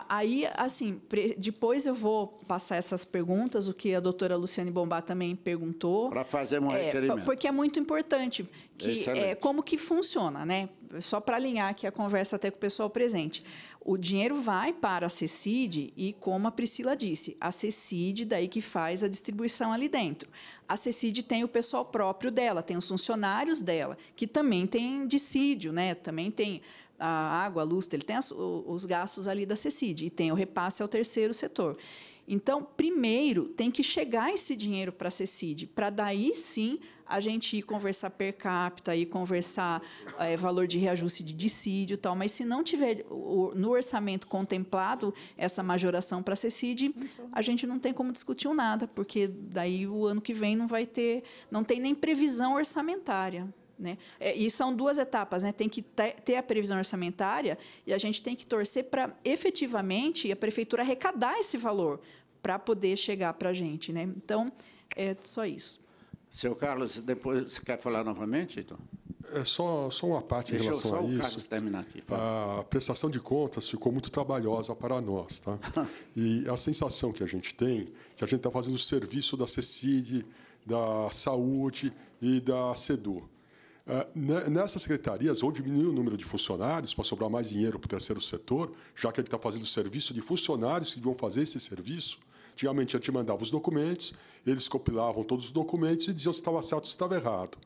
S11: aí, assim, depois eu vou passar essas perguntas, o que a doutora Luciane Bombá também perguntou. Para
S3: fazer um é, requerimento. Porque
S11: é muito importante que, é, como que funciona, né? Só para alinhar aqui a conversa até com o pessoal presente. O dinheiro vai para a CECID e, como a Priscila disse, a CECID daí que faz a distribuição ali dentro. A CECID tem o pessoal próprio dela, tem os funcionários dela, que também tem dissídio, né? também tem a água, a luz, ele tem as, os gastos ali da CECID e tem o repasse ao terceiro setor. Então, primeiro tem que chegar esse dinheiro para a CECID, para daí sim a gente ir conversar per capita, ir conversar é, valor de reajuste de dissídio e tal, mas se não tiver no orçamento contemplado essa majoração para CECID, a gente não tem como discutir nada, porque daí o ano que vem não vai ter, não tem nem previsão orçamentária. Né? É, e são duas etapas, né? tem que ter a previsão orçamentária e a gente tem que torcer para efetivamente a prefeitura arrecadar esse valor para poder chegar para a gente. Né? Então, é só isso.
S3: Seu Carlos, depois você quer falar novamente,
S8: então? É só, só uma parte Deixa em relação eu só a o isso. Carlos terminar aqui. A prestação de contas ficou muito trabalhosa para nós, tá? e a sensação que a gente tem que a gente está fazendo o serviço da CECID, da Saúde e da SEDU. É, nessas secretarias, ou diminuir o número de funcionários para sobrar mais dinheiro para o terceiro setor, já que ele está fazendo o serviço de funcionários que vão fazer esse serviço, Antigamente, a te mandava os documentos, eles copilavam todos os documentos e diziam se estava certo ou se estava errado.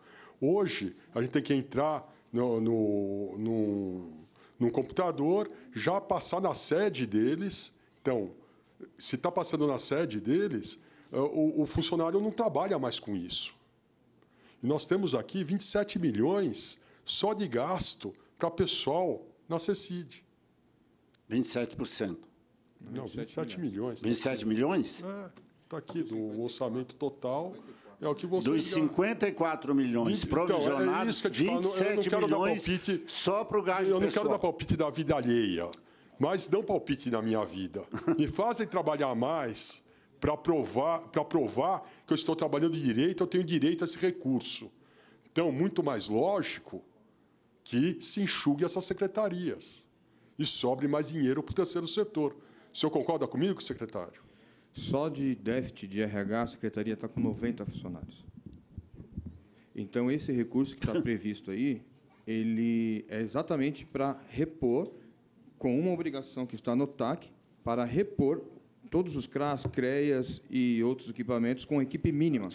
S8: Hoje, a gente tem que entrar no, no, no, computador, já passar na sede deles. Então, se está passando na sede deles, ah, o, o, funcionário não trabalha mais com isso. E nós temos aqui 27 milhões só de gasto para pessoal na CECID. 27%. Não, 27 milhões. 27 milhões? É, está aqui, do orçamento total. É o que você Dos 54 milhões provisionados, então, é isso que eu 27 milhões palpite, só para o gasto Eu não quero dar palpite da vida alheia, mas dão palpite na minha vida. Me fazem trabalhar mais para provar, para provar que eu estou trabalhando direito, eu tenho direito a esse recurso. Então, muito mais lógico que se enxugue essas secretarias e sobre mais dinheiro para o terceiro setor. O senhor concorda comigo, secretário? Só de déficit
S4: de RH, a secretaria está com 90 funcionários. Então, esse recurso que está previsto aí, ele é exatamente para repor, com uma obrigação que está no TAC, para repor todos os CRAS, CREAS e outros equipamentos com equipe mínima.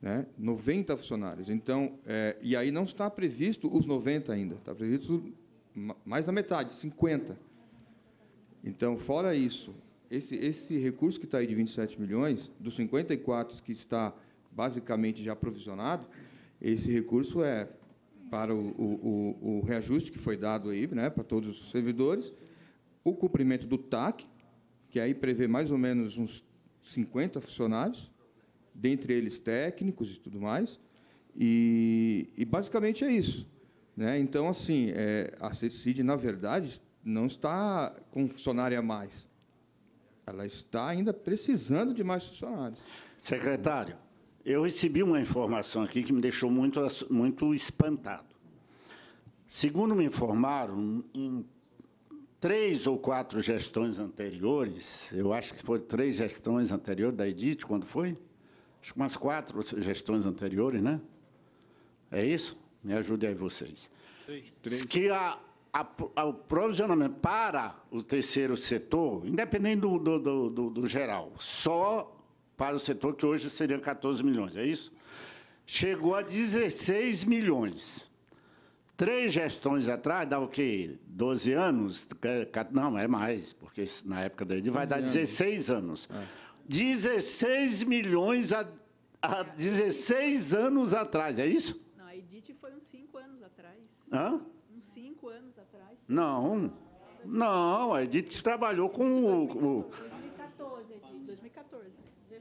S4: Né? 90 funcionários. Então, é, e aí não está previsto os 90 ainda, está previsto mais da metade, 50. Então, fora isso, esse, esse recurso que está aí de 27 milhões, dos 54 que está basicamente já provisionado, esse recurso é para o, o, o reajuste que foi dado aí, né, para todos os servidores, o cumprimento do TAC, que aí prevê mais ou menos uns 50 funcionários, dentre eles técnicos e tudo mais, e, e basicamente é isso. Né? Então, assim, é, a CECID, na verdade, não está com funcionário a mais. Ela está ainda precisando de
S3: mais funcionários. Secretário, eu recebi uma informação aqui que me deixou muito, muito espantado. Segundo me informaram, em três ou quatro gestões anteriores, eu acho que foi três gestões anteriores da Edith, quando foi? Acho que umas quatro gestões anteriores, né? É isso? Me ajude aí vocês. Três. Que a, ao provisionamento para o terceiro setor, independente do, do, do, do, geral, só para o setor que hoje seria 14 milhões, é isso? Chegou a 16 milhões. Três gestões atrás, dá o quê? 12 anos? Não, é mais, porque na época da Edi vai dar 16 anos. anos. É. 16 milhões a, a 16 anos atrás, é isso? Não,
S11: a Edith foi uns 5 anos atrás. Hã? Uns 5 anos
S3: não, não, a Edith trabalhou com o. 2014, Edith, 2014.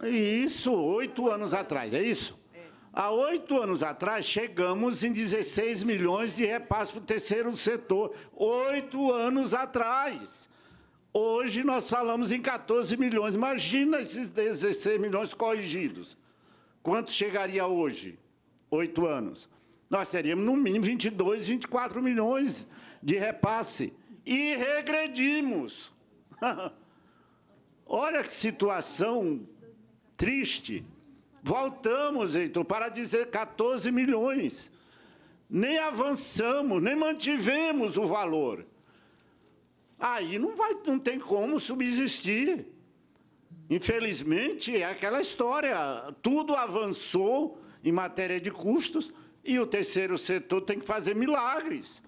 S3: Isso, oito anos atrás, é isso? Há oito anos atrás, chegamos em 16 milhões de repasses para o terceiro setor. Oito anos atrás. Hoje nós falamos em 14 milhões. Imagina esses 16 milhões corrigidos. Quanto chegaria hoje? Oito anos. Nós teríamos, no mínimo, 22, 24 milhões de repasse. E regredimos. Olha que situação triste. Voltamos, então, para dizer 14 milhões. Nem avançamos, nem mantivemos o valor. Aí não, vai, não tem como subsistir. Infelizmente, é aquela história. Tudo avançou em matéria de custos e o terceiro setor tem que fazer milagres.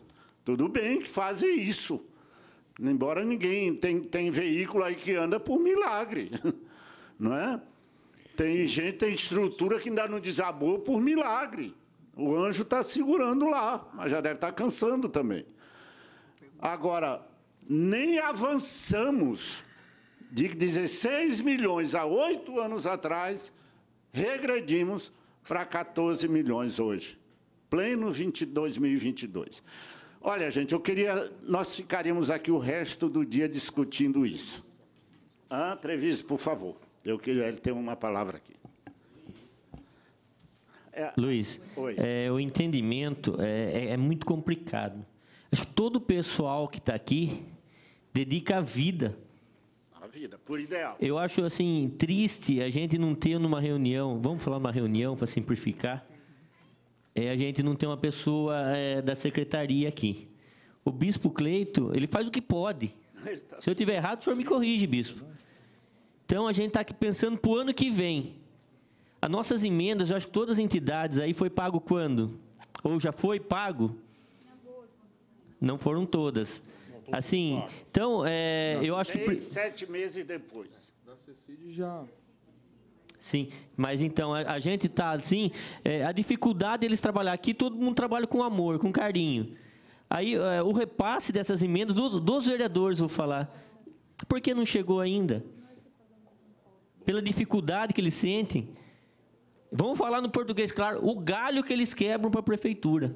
S3: Tudo bem que fazem isso. Embora ninguém. Tem, tem veículo aí que anda por milagre. Não é? Tem gente, tem estrutura que ainda não desabou por milagre. O anjo está segurando lá, mas já deve estar tá cansando também. Agora, nem avançamos de 16 milhões há oito anos atrás, regredimos para 14 milhões hoje, pleno 20, 2022. Olha, gente, eu queria. Nós ficaríamos aqui o resto do dia discutindo isso. Ah, Treviso, por favor. Eu queria, ele uma palavra aqui. É,
S7: Luiz, é, o entendimento é, é, é, muito complicado. Acho que todo o pessoal que está aqui dedica a vida.
S3: A vida, por ideal.
S7: Eu acho assim triste a gente não ter numa reunião. Vamos falar uma reunião para simplificar é, a gente não tem uma pessoa é, da secretaria aqui. O bispo Cleito, ele faz o que pode. Se eu tiver errado, o senhor me corrige, bispo. Então a gente está aqui pensando para o ano que vem. As nossas emendas, eu acho que todas as entidades aí foi pago quando? Ou já foi pago? Não foram todas. Assim, então, é, eu acho que.
S3: Sete meses depois. Da Cecília já.
S7: Sim, mas então é, a, gente tá assim, é, a dificuldade deles trabalhar aqui, todo mundo trabalha com amor, com carinho. Aí é, o repasse dessas emendas dos, dos, vereadores, vou falar, por que não chegou ainda? Pela dificuldade que eles sentem. Vamos falar no português claro, o galho que eles quebram para a prefeitura.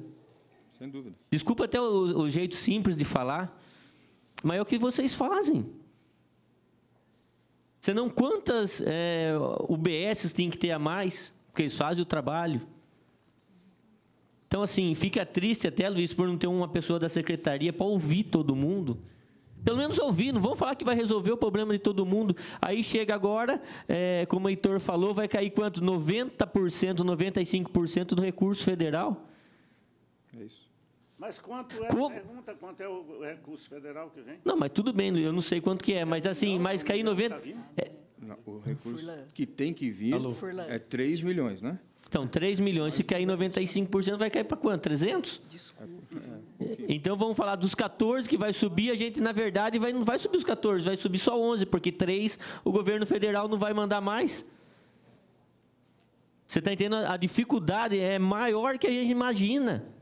S7: Sem dúvida. Desculpa até o, o jeito simples de falar, mas é o que vocês fazem. Senão, quantas é, UBSs tem que ter a mais? Porque eles fazem o trabalho. Então, assim, fica triste até, Luiz, por não ter uma pessoa da secretaria para ouvir todo mundo. Pelo menos ouvir, não vão falar que vai resolver o problema de todo mundo. Aí chega agora, é, como o Heitor falou, vai cair quanto? 90%, 95% do recurso federal?
S4: É isso.
S3: Mas quanto é o... pergunta, quanto é o recurso federal que vem? Não,
S7: mas tudo bem, eu não sei quanto que é, mas assim, não, mas cair 90... Tá é... não, o recurso que tem que vir Alô. é 3 milhões, né? Então, 3 milhões, se cair 95%, vai cair para quanto? 300? Desculpa. Então, vamos falar dos 14 que vai subir. A gente, na verdade, vai, não vai subir os 14, vai subir só 11, porque 3 o governo federal não vai mandar mais. Você está entendendo? A dificuldade é maior que a gente imagina. Não,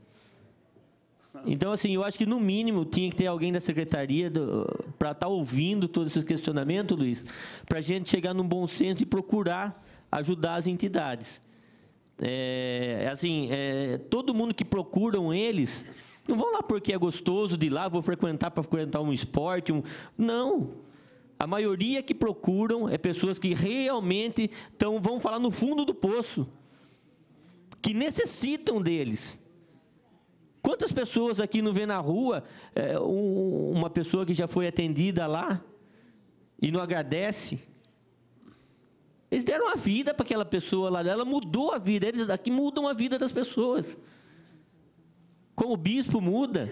S7: então, assim, eu acho que no mínimo tinha que ter alguém da secretaria para estar tá ouvindo todos esses questionamentos, Luiz, para a gente chegar num bom senso e procurar ajudar as entidades. É, assim, é, todo mundo que procuram eles, não vão lá porque é gostoso de ir lá, vou frequentar para frequentar um esporte. Um... Não. A maioria que procuram é pessoas que realmente tão, vão falar no fundo do poço, que necessitam deles. Quantas pessoas aqui não vê na rua é, um, uma pessoa que já foi atendida lá e não agradece? Eles deram a vida para aquela pessoa lá, ela mudou a vida, eles aqui mudam a vida das pessoas. Como o bispo muda.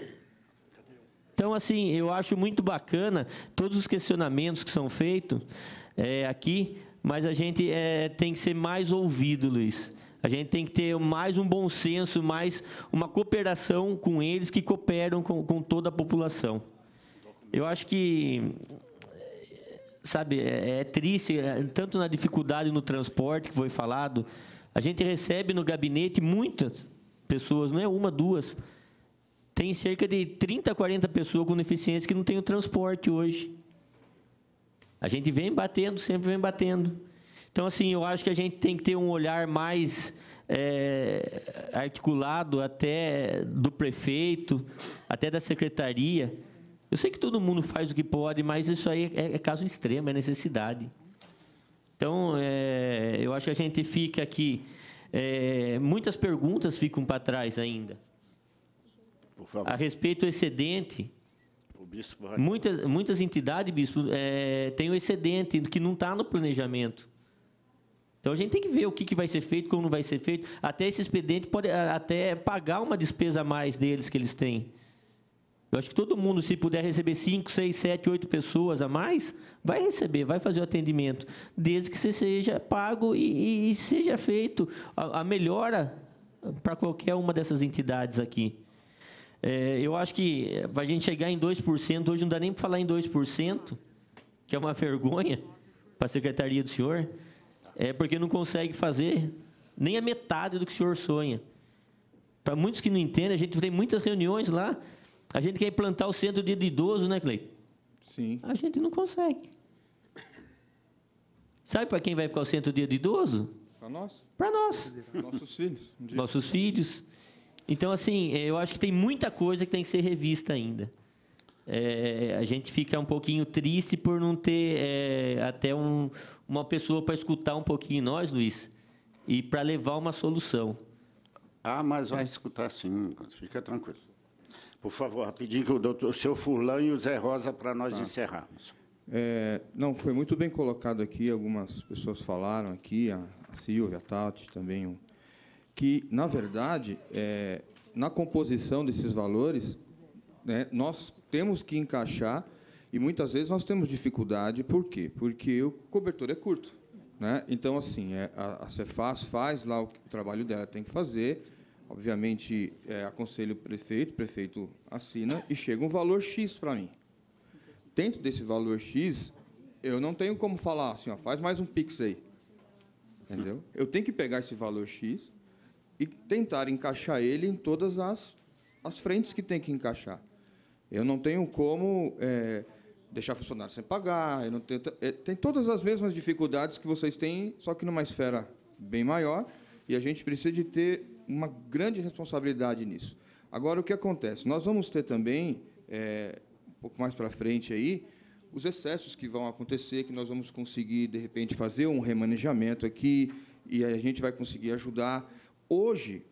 S7: Então, assim, eu acho muito bacana todos os questionamentos que são feitos é, aqui, mas a gente é, tem que ser mais ouvido, Luiz. A gente tem que ter mais um bom senso, mais uma cooperação com eles que cooperam com, com toda a população. Eu acho que sabe, é, é triste, é, tanto na dificuldade no transporte que foi falado. A gente recebe no gabinete muitas pessoas, não é uma, duas. Tem cerca de 30, 40 pessoas com deficiência que não tem o transporte hoje. A gente vem batendo, sempre vem batendo. Então, assim, eu acho que a gente tem que ter um olhar mais é, articulado até do prefeito, até da secretaria. Eu sei que todo mundo faz o que pode, mas isso aí é, é caso extremo, é necessidade. Então, é, eu acho que a gente fica aqui. É, muitas perguntas ficam para trás ainda. A respeito do excedente. Muitas, muitas entidades, bispo, é, têm o excedente que não está no planejamento. Então a gente tem que ver o que, que vai ser feito, como não vai ser feito. Até esse expediente pode até pagar uma despesa a mais deles que eles têm. Eu acho que todo mundo, se puder receber 5, 6, 7, 8 pessoas a mais, vai receber, vai fazer o atendimento, desde que você seja pago e, e seja feito a, a melhora para qualquer uma dessas entidades aqui. É, eu acho que para a gente chegar em 2%, hoje não dá nem para falar em 2%, que é uma vergonha para a secretaria do senhor é porque não consegue fazer nem a metade do que o senhor sonha. Para muitos que não entendem, a gente tem muitas reuniões lá. A gente quer implantar o centro de idoso, né, Cleiton? Sim.
S4: A gente não consegue.
S7: Sabe para quem vai ficar o centro de idoso?
S4: Para nós. Para nós. Nossos filhos.
S7: Um Nossos filhos. Então, assim, é, eu acho que tem muita coisa que tem que ser revista ainda. É, a gente fica um pouquinho triste por não ter é, até um, uma pessoa para escutar um
S3: pouquinho nós, Luiz, e para levar uma solução. Ah, mas vai escutar sim, fica tranquilo. Por favor, rapidinho, que o, doutor, o seu Furlan e o Zé Rosa para nós tá. encerrarmos.
S4: É, não, foi muito bem colocado aqui, algumas pessoas falaram aqui, a, a Silvia, a Tati também, que, na verdade, é, na composição desses valores, né, nós temos que encaixar e muitas vezes nós temos dificuldade, por quê? Porque o cobertor é curto. Né? Então, assim, é, a, a Cefaz faz lá o, o trabalho dela tem que fazer, obviamente, é, aconselho o prefeito, o prefeito assina e chega um valor X para mim. Dentro desse valor X, eu não tenho como falar assim, ó, faz mais um Pix aí. Entendeu? Eu tenho que pegar esse valor X e tentar encaixar ele em todas as, as frentes que tem que encaixar. Eu não tenho como é, deixar funcionário sem pagar, eu não tenho, eh, tem todas as mesmas dificuldades que vocês têm, só que numa esfera bem maior, e a gente precisa de ter uma grande responsabilidade nisso. Agora, o que acontece? Nós vamos ter também, é, um pouco mais para frente aí, os excessos que vão acontecer, que nós vamos conseguir, de repente, fazer um remanejamento aqui, e a gente vai conseguir ajudar. Hoje,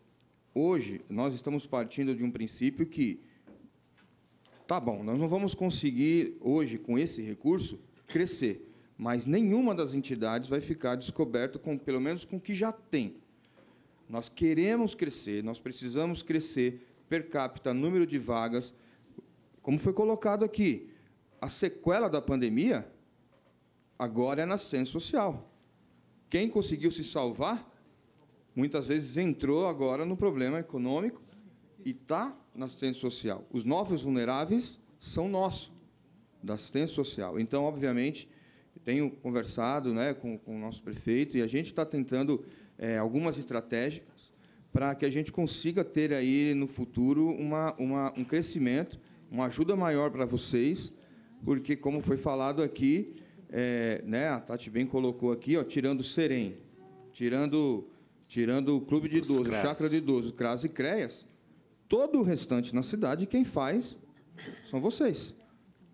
S4: hoje nós estamos partindo de um princípio que tá bom, nós não vamos conseguir hoje, com esse recurso, crescer, mas nenhuma das entidades vai ficar descoberta, com, pelo menos com o que já tem. Nós queremos crescer, nós precisamos crescer per capita, número de vagas. Como foi colocado aqui, a sequela da pandemia agora é na ciência social. Quem conseguiu se salvar, muitas vezes entrou agora no problema econômico e está na assistência social. Os novos vulneráveis são nossos, da assistência social. Então, obviamente, tenho conversado né, com, com o nosso prefeito e a gente está tentando é, algumas estratégias para que a gente consiga ter aí no futuro uma, uma, um crescimento, uma ajuda maior para vocês, porque como foi falado aqui, é, né, a Tati bem colocou aqui, ó, tirando o Serem, tirando, tirando o Clube de Idosos, Chacra de Idosos, CRAS e CREAS, Todo o restante na cidade, quem faz são vocês.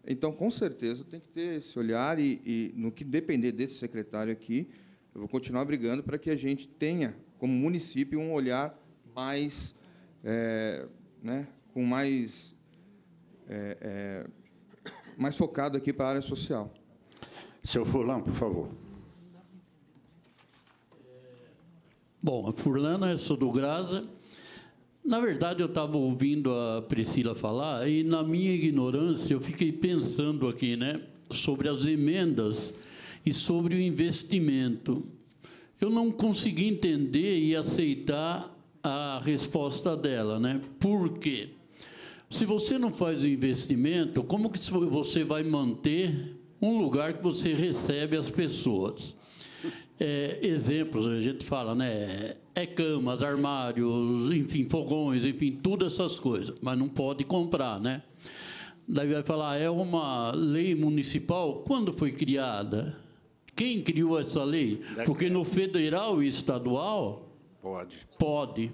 S4: Então, com certeza, tem que ter esse olhar e, e no que depender desse secretário aqui, eu vou continuar brigando para que a gente tenha, como município, um olhar mais, é, né, com mais, é, é, mais
S13: focado aqui para a área social. Seu Fulano, por favor. Bom, a Furlana, eu sou do Graza, na verdade, eu estava ouvindo a Priscila falar e, na minha ignorância, eu fiquei pensando aqui né, sobre as emendas e sobre o investimento. Eu não consegui entender e aceitar a resposta dela. Né? Por quê? Se você não faz o investimento, como que você vai manter um lugar que você recebe as pessoas? é, exemplos, a gente fala, né? É camas, armários, enfim, fogões, enfim, todas essas coisas. Mas não pode comprar, né? Daí vai falar, é uma lei municipal? Quando foi criada? Quem criou essa lei? Porque no federal e estadual. Pode. Pode.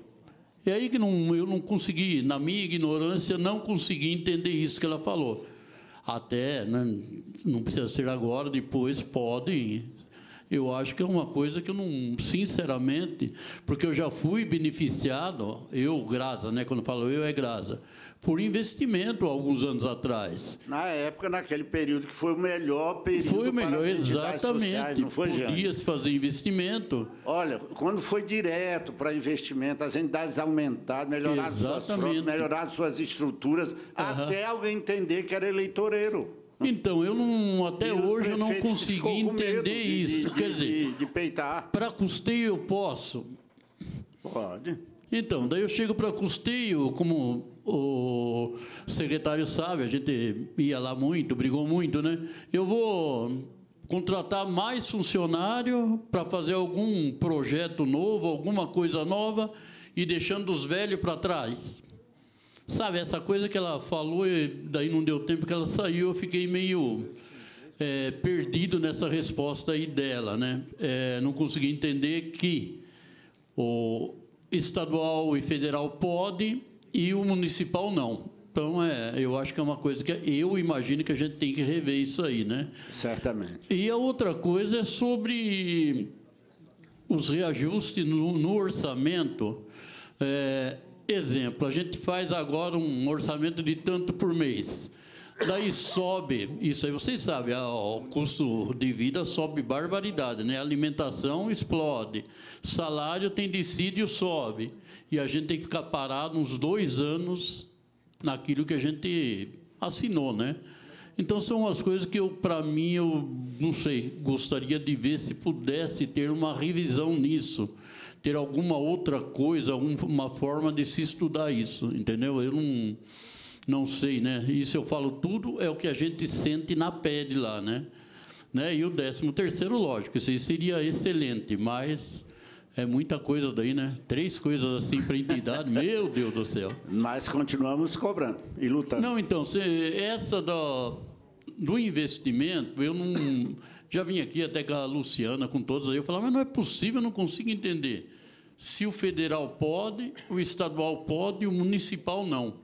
S13: É aí que não, eu não consegui, na minha ignorância, não consegui entender isso que ela falou. Até, né, não precisa ser agora, depois pode eu acho que é uma coisa que eu não, sinceramente, porque eu já fui beneficiado, eu, Graça, né, quando falo eu, é Graça, por investimento alguns anos atrás.
S3: Na época, naquele período que foi o melhor período Foi o melhor, exatamente. Sociais, não foi, Podia-se
S13: fazer investimento.
S3: Olha, quando foi direto para investimento, as entidades aumentaram, melhoraram, suas, melhoraram suas estruturas, uhum. até alguém entender que era eleitoreiro.
S13: Então, eu não, até hoje eu não consegui entender de, isso. De, Quer
S3: dizer, de peitar.
S13: Para custeio eu posso? Pode. Então, daí eu chego para custeio, como o secretário sabe, a gente ia lá muito, brigou muito, né? Eu vou contratar mais funcionário para fazer algum projeto novo, alguma coisa nova e deixando os velhos para trás. Sabe, essa coisa que ela falou, e daí não deu tempo que ela saiu, eu fiquei meio é, perdido nessa resposta aí dela. Né? É, não consegui entender que o estadual e federal pode e o municipal não. Então, é, eu acho que é uma coisa que eu imagino que a gente tem que rever isso aí, né? Certamente. E a outra coisa é sobre os reajustes no, no orçamento. É, Exemplo, a gente faz agora um orçamento de tanto por mês. Daí sobe, isso aí vocês sabem, o custo de vida sobe barbaridade, né? A alimentação explode, salário tem e sobe. E a gente tem que ficar parado uns dois anos naquilo que a gente assinou, né? Então são umas coisas que eu, para mim, eu não sei, gostaria de ver se pudesse ter uma revisão nisso ter alguma outra coisa, alguma forma de se estudar isso, entendeu? Eu não, não sei, né? Isso eu falo tudo é o que a gente sente na pele lá, né? né? E o décimo terceiro, lógico, isso aí seria excelente, mas é muita coisa daí, né? Três coisas assim para entidade, meu Deus do céu.
S3: Mas continuamos cobrando
S13: e lutando. Não, então, se, essa do, do investimento, eu não. Já vim aqui até com a Luciana, com todos aí, eu falava, mas não é possível, eu não consigo entender se o federal pode, o estadual pode e o municipal não.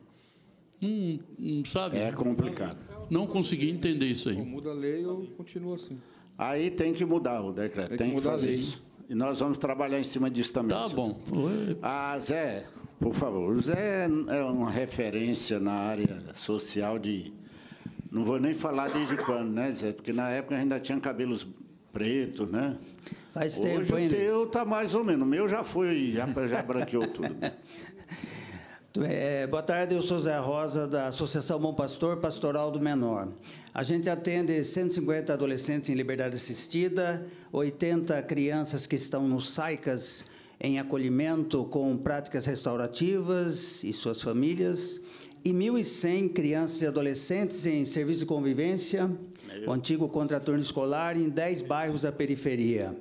S13: Não, hum, não hum, sabe? É complicado. Não, consegui entender isso aí. Ou
S4: muda a lei ou continua assim.
S13: Aí tem que mudar o decreto, tem, tem que, fazer isso.
S3: E nós vamos trabalhar em cima disso também. Tá bom. Ah, Zé, por favor. O Zé é uma referência na área social de. Não vou nem falar desde quando, né, Zé? Porque na época ainda tinha cabelos pretos, né? Faz Hoje tempo, hein, o teu está mais ou menos. O meu já foi, já, já branqueou tudo.
S14: É, boa tarde, eu sou Zé Rosa, da Associação Bom Pastor Pastoral do Menor. A gente atende 150 adolescentes em liberdade assistida, 80 crianças que estão nos SAICAS em acolhimento com práticas restaurativas e suas famílias, e 1.100 crianças e adolescentes em serviço de convivência, o antigo contraturno escolar, em 10 bairros da periferia.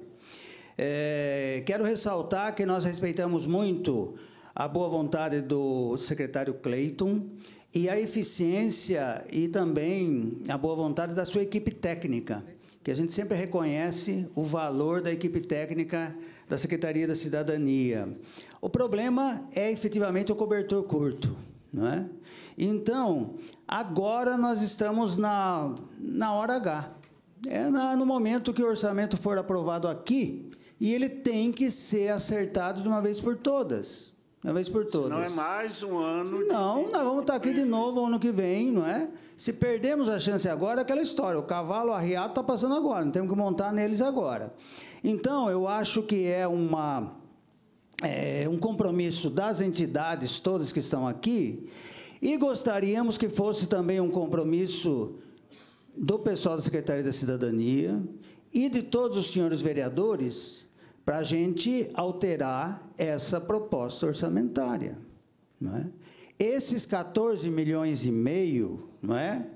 S14: É, quero ressaltar que nós respeitamos muito a boa vontade do secretário Clayton e a eficiência e também a boa vontade da sua equipe técnica, que a gente sempre reconhece o valor da equipe técnica da Secretaria da Cidadania. O problema é efetivamente o cobertor curto. Não é? Então, agora nós estamos na, na hora H. É na, no momento que o orçamento for aprovado aqui, e ele tem que ser acertado de uma vez por todas. De uma vez por todas. Não é mais um ano. Não, nós vamos estar tá aqui de novo ano que vem, não é? Se perdemos a chance agora, é aquela história. O cavalo arriado está passando agora, não temos que montar neles agora. Então, eu acho que é uma. É, um compromisso das entidades todas que estão aqui e gostaríamos que fosse também um compromisso do pessoal da Secretaria da Cidadania e de todos os senhores vereadores para a gente alterar essa proposta orçamentária. Não é? Esses 14 milhões e meio, não é?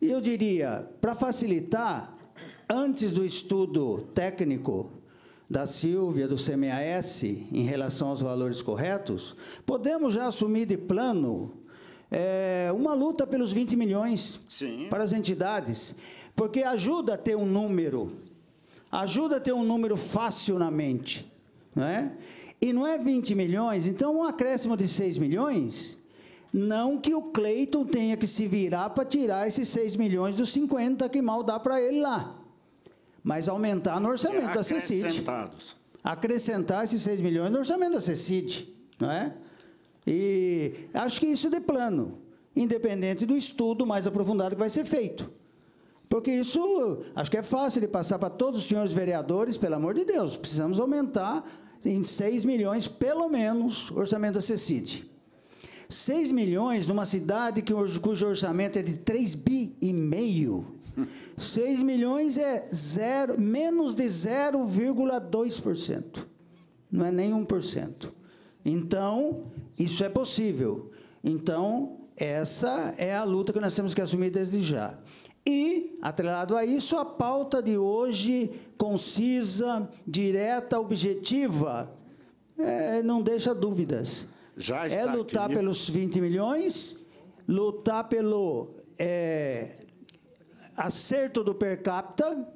S14: E eu diria, para facilitar, antes do estudo técnico da Silvia, do CMAS, em relação aos valores corretos, podemos já assumir de plano é, uma luta pelos 20 milhões Sim. para as entidades, porque ajuda a ter um número Ajuda a ter um número fácil na mente, não é? E não é 20 milhões, então um acréscimo de 6 milhões, não que o Cleiton tenha que se virar para tirar esses 6 milhões dos 50 que mal dá para ele lá. Mas aumentar no orçamento da CECID. Acrescentar esses 6 milhões no orçamento da CECID, não é? E acho que isso é de plano, independente do estudo mais aprofundado que vai ser feito. Porque isso acho que é fácil de passar para todos os senhores vereadores, pelo amor de Deus. Precisamos aumentar em 6 milhões, pelo menos, o orçamento da CECID. 6 milhões numa cidade que, cujo orçamento é de 3 bi e meio. 6 milhões é zero, menos de 0,2%. Não é nem 1%. Então, isso é possível. Então, essa é a luta que nós temos que assumir desde já. E, atrelado a isso, a pauta de hoje, concisa, direta, objetiva, é, não deixa dúvidas. Já é está é lutar aqui. pelos 20 milhões, lutar pelo é, acerto do per capita,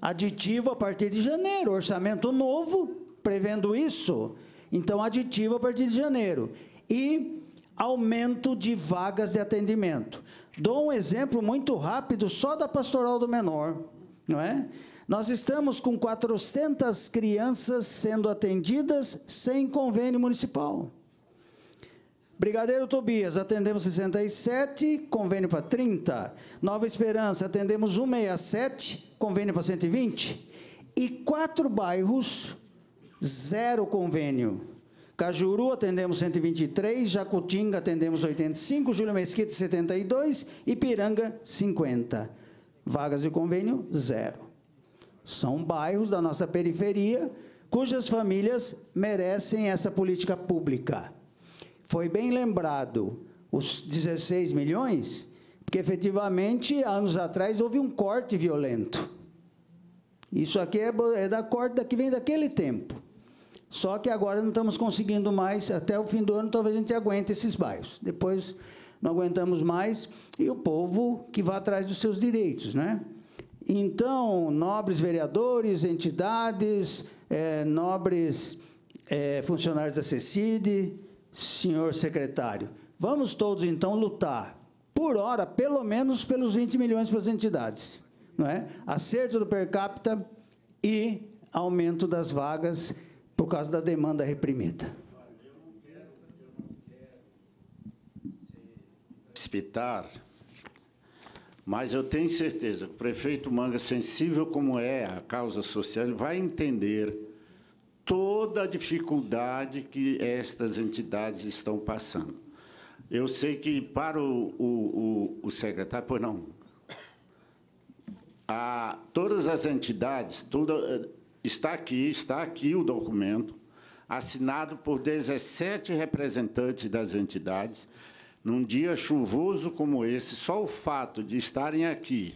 S14: aditivo a partir de janeiro, orçamento novo, prevendo isso. Então, aditivo a partir de janeiro. E aumento de vagas de atendimento. Dou um exemplo muito rápido só da pastoral do menor, não é? Nós estamos com 400 crianças sendo atendidas sem convênio municipal. Brigadeiro Tobias, atendemos 67, convênio para 30. Nova Esperança, atendemos 167, convênio para 120. E quatro bairros, zero convênio. Cajuru atendemos 123, Jacutinga atendemos 85, Júlio Mesquita 72, Ipiranga 50. Vagas de convênio, zero. São bairros da nossa periferia cujas famílias merecem essa política pública. Foi bem lembrado os 16 milhões, porque efetivamente, anos atrás, houve um corte violento. Isso aqui é, é da corte que vem daquele tempo. Só que agora não estamos conseguindo mais, até o fim do ano talvez a gente aguente esses bairros. Depois não aguentamos mais e o povo que vai atrás dos seus direitos, né? Então, nobres vereadores, entidades, é, nobres é, funcionários da CECID, senhor secretário, vamos todos então lutar, por hora, pelo menos pelos 20 milhões para as entidades. Não é? Acerto do per capita e aumento das vagas por causa da demanda reprimida.
S3: Precipitar, mas eu tenho certeza que o prefeito Manga, sensível como é a causa social, vai entender toda a dificuldade que estas entidades estão passando. Eu sei que para o, o, o, o secretário, pois não, a, todas as entidades, tudo. Está aqui, está aqui o documento, assinado por 17 representantes das entidades. Num dia chuvoso como esse, só o fato de estarem aqui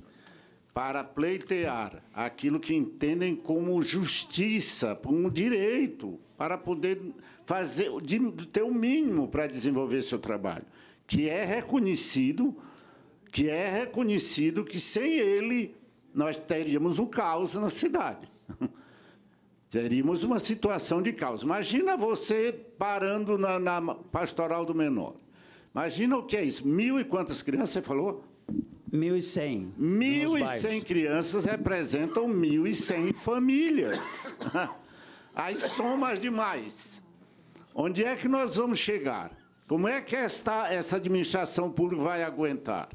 S3: para pleitear aquilo que entendem como justiça, um direito, para poder fazer, ter o um mínimo para desenvolver seu trabalho, que é reconhecido, que é reconhecido que sem ele nós teríamos um caos na cidade. Teríamos uma situação de caos. Imagina você parando na, na pastoral do menor. Imagina o que é isso. Mil e quantas crianças você falou? Mil Mil e cem. e cem crianças representam mil e cem famílias. Aí somas demais. Onde é que nós vamos chegar? Como é que esta, essa administração pública vai aguentar?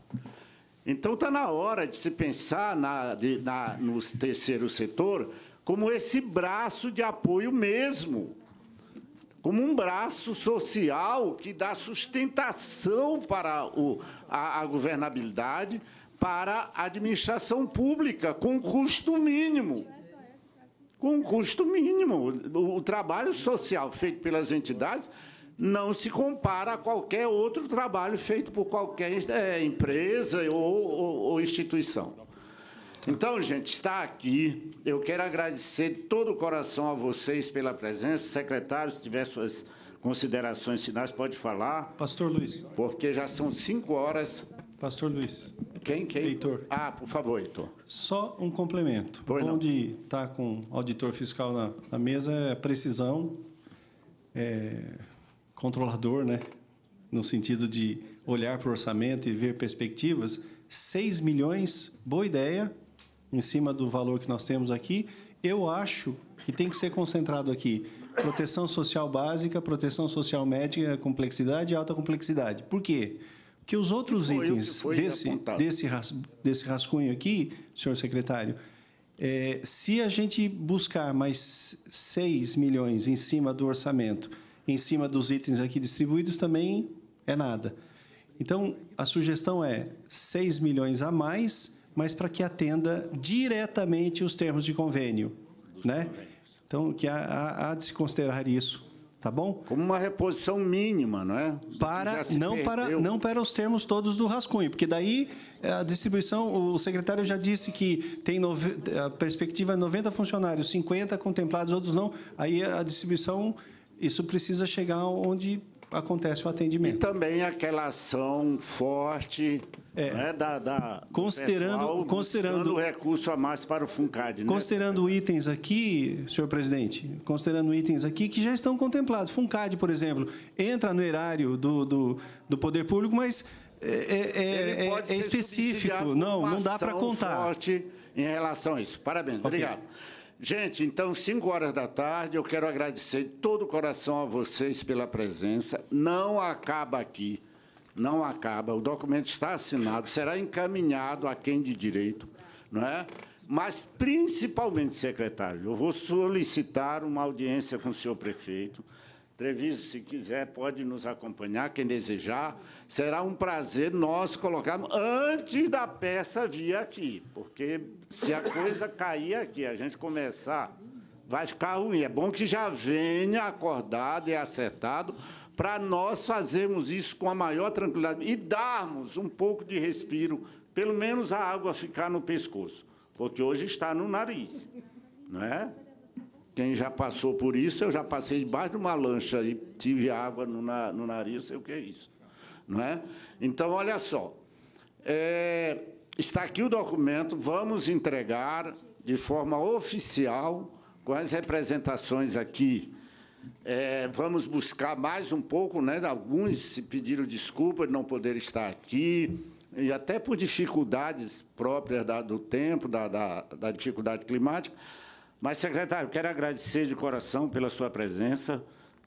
S3: Então, está na hora de se pensar na, de, na, no terceiro setor como esse braço de apoio mesmo, como um braço social que dá sustentação para o, a, a governabilidade, para a administração pública, com custo mínimo. Com custo mínimo. O, o trabalho social feito pelas entidades não se compara a qualquer outro trabalho feito por qualquer é, empresa ou, ou, ou instituição. Então, gente, está aqui. Eu quero agradecer de todo o coração a vocês pela presença. Secretário, se tiver suas considerações finais, pode falar. Pastor Luiz. Porque já são cinco horas. Pastor Luiz. Quem? Quem? Heitor. Ah, por favor, Heitor.
S12: Só um complemento. Pois Bom não. de estar tá com auditor fiscal na, na mesa é precisão, é, controlador, né? No sentido de olhar para o orçamento e ver perspectivas. 6 milhões, boa ideia, em cima do valor que nós temos aqui. Eu acho que tem que ser concentrado aqui proteção social básica, proteção social médica, complexidade e alta complexidade. Por quê? Porque os outros foi itens desse, desse, ras, desse rascunho aqui, senhor secretário, é, se a gente buscar mais 6 milhões em cima do orçamento, em cima dos itens aqui distribuídos, também é nada. Então, a sugestão é 6 milhões a mais mas para que atenda diretamente os termos de convênio, né? Então, que há, há de se considerar isso tá bom? Como uma reposição mínima, não é? Para não para não para os termos todos do rascunho, porque daí eh, a distribuição, o secretário já disse que tem nove, a perspectiva 90 é funcionários, 50 contemplados, outros não. Aí a distribuição isso precisa chegar onde acontece o atendimento. E
S3: também aquela ação forte é, né? da, da, considerando pessoal, considerando recurso a mais para o Funcad. Né?
S12: Considerando né? itens aqui, senhor presidente, considerando itens aqui que já estão contemplados. Funcad, por exemplo, entra no erário do, do,
S3: do poder público, mas é, é, é, é específico. Não, não dá para contar. Forte em relação a isso. Parabéns, okay. obrigado. Gente, então, 5 horas da tarde, eu quero agradecer de todo o coração a vocês pela presença. Não acaba aqui não acaba, o documento está assinado, será encaminhado a quem de direito, não é? Mas, principalmente, secretário, eu vou solicitar uma audiência com o senhor prefeito. Treviso, se quiser, pode nos acompanhar, quem desejar. Será um prazer nós colocarmos antes da peça vir aqui, porque se a coisa cair aqui, a gente começar, vai ficar ruim. É bom que já venha acordado e acertado para nós fazermos isso com a maior tranquilidade e darmos um pouco de respiro, pelo menos a água ficar no pescoço, porque hoje está no nariz, não é? Quem já passou por isso, eu já passei debaixo de uma lancha e tive água no, na, no nariz, sei o que é isso. Não é? Então, olha só. É, está aqui o documento, vamos entregar de forma oficial, com as representações aqui é, vamos buscar mais um pouco, né? Alguns pediram desculpa de não poder estar aqui e até por dificuldades próprias da, do tempo, da, da, da, dificuldade climática. Mas, secretário, quero agradecer de coração pela sua presença.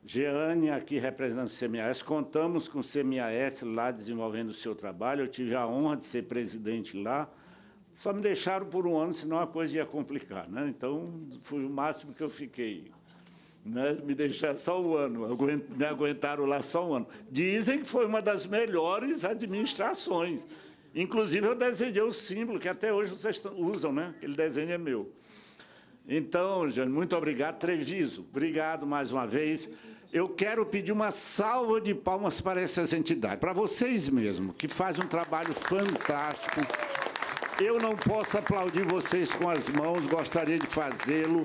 S3: Jeane, aqui representando o CMAS, contamos com o CMAS lá desenvolvendo o seu trabalho. Eu tive a honra de ser presidente lá. Só me deixaram por um ano, senão a coisa ia complicar. Né? Então, foi o máximo que eu fiquei. Né? Me deixaram só um ano, me aguentaram lá só um ano. Dizem que foi uma das melhores administrações. Inclusive, eu desenhei o símbolo, que até hoje vocês usam, né? Aquele desenho é meu. Então, Jane, muito obrigado. Treviso, obrigado mais uma vez. Eu quero pedir uma salva de palmas para essas entidades, para vocês mesmo, que fazem um trabalho fantástico. Eu não posso aplaudir vocês com as mãos, gostaria de fazê-lo,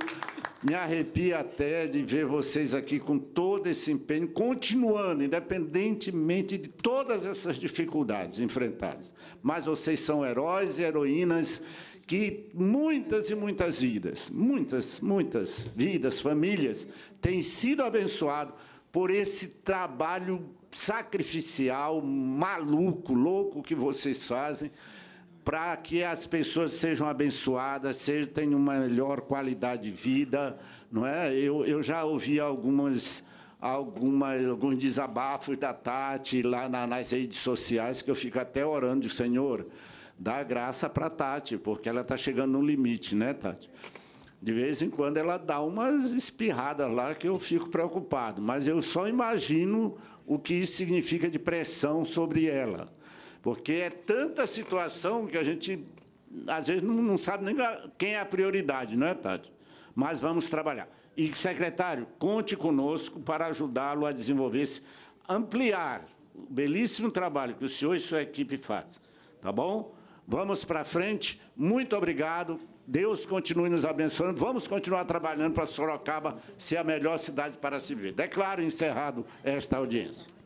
S3: me arrepia até de ver vocês aqui com todo esse empenho, continuando, independentemente de todas essas dificuldades enfrentadas. Mas vocês são heróis e heroínas que muitas e muitas vidas, muitas, muitas vidas, famílias, têm sido abençoadas por esse trabalho sacrificial, maluco, louco que vocês fazem para que as pessoas sejam abençoadas, sejam, tenham uma melhor qualidade de vida. Não é? eu, eu já ouvi algumas alguns desabafos da Tati lá na, nas redes sociais, que eu fico até orando, Senhor, dá graça para a Tati, porque ela está chegando no limite, né, Tati? De vez em quando ela dá umas espirradas lá que eu fico preocupado, mas eu só imagino o que isso significa de pressão sobre ela. Porque é tanta situação que a gente, às vezes, não, não sabe nem quem é a prioridade, não é, Tati? Mas vamos trabalhar. E, secretário, conte conosco para ajudá-lo a desenvolver-se, ampliar o belíssimo trabalho que o senhor e sua equipe fazem. Tá bom? Vamos para frente. Muito obrigado. Deus continue nos abençoando. Vamos continuar trabalhando para Sorocaba ser a melhor cidade para se viver. Declaro encerrado esta audiência.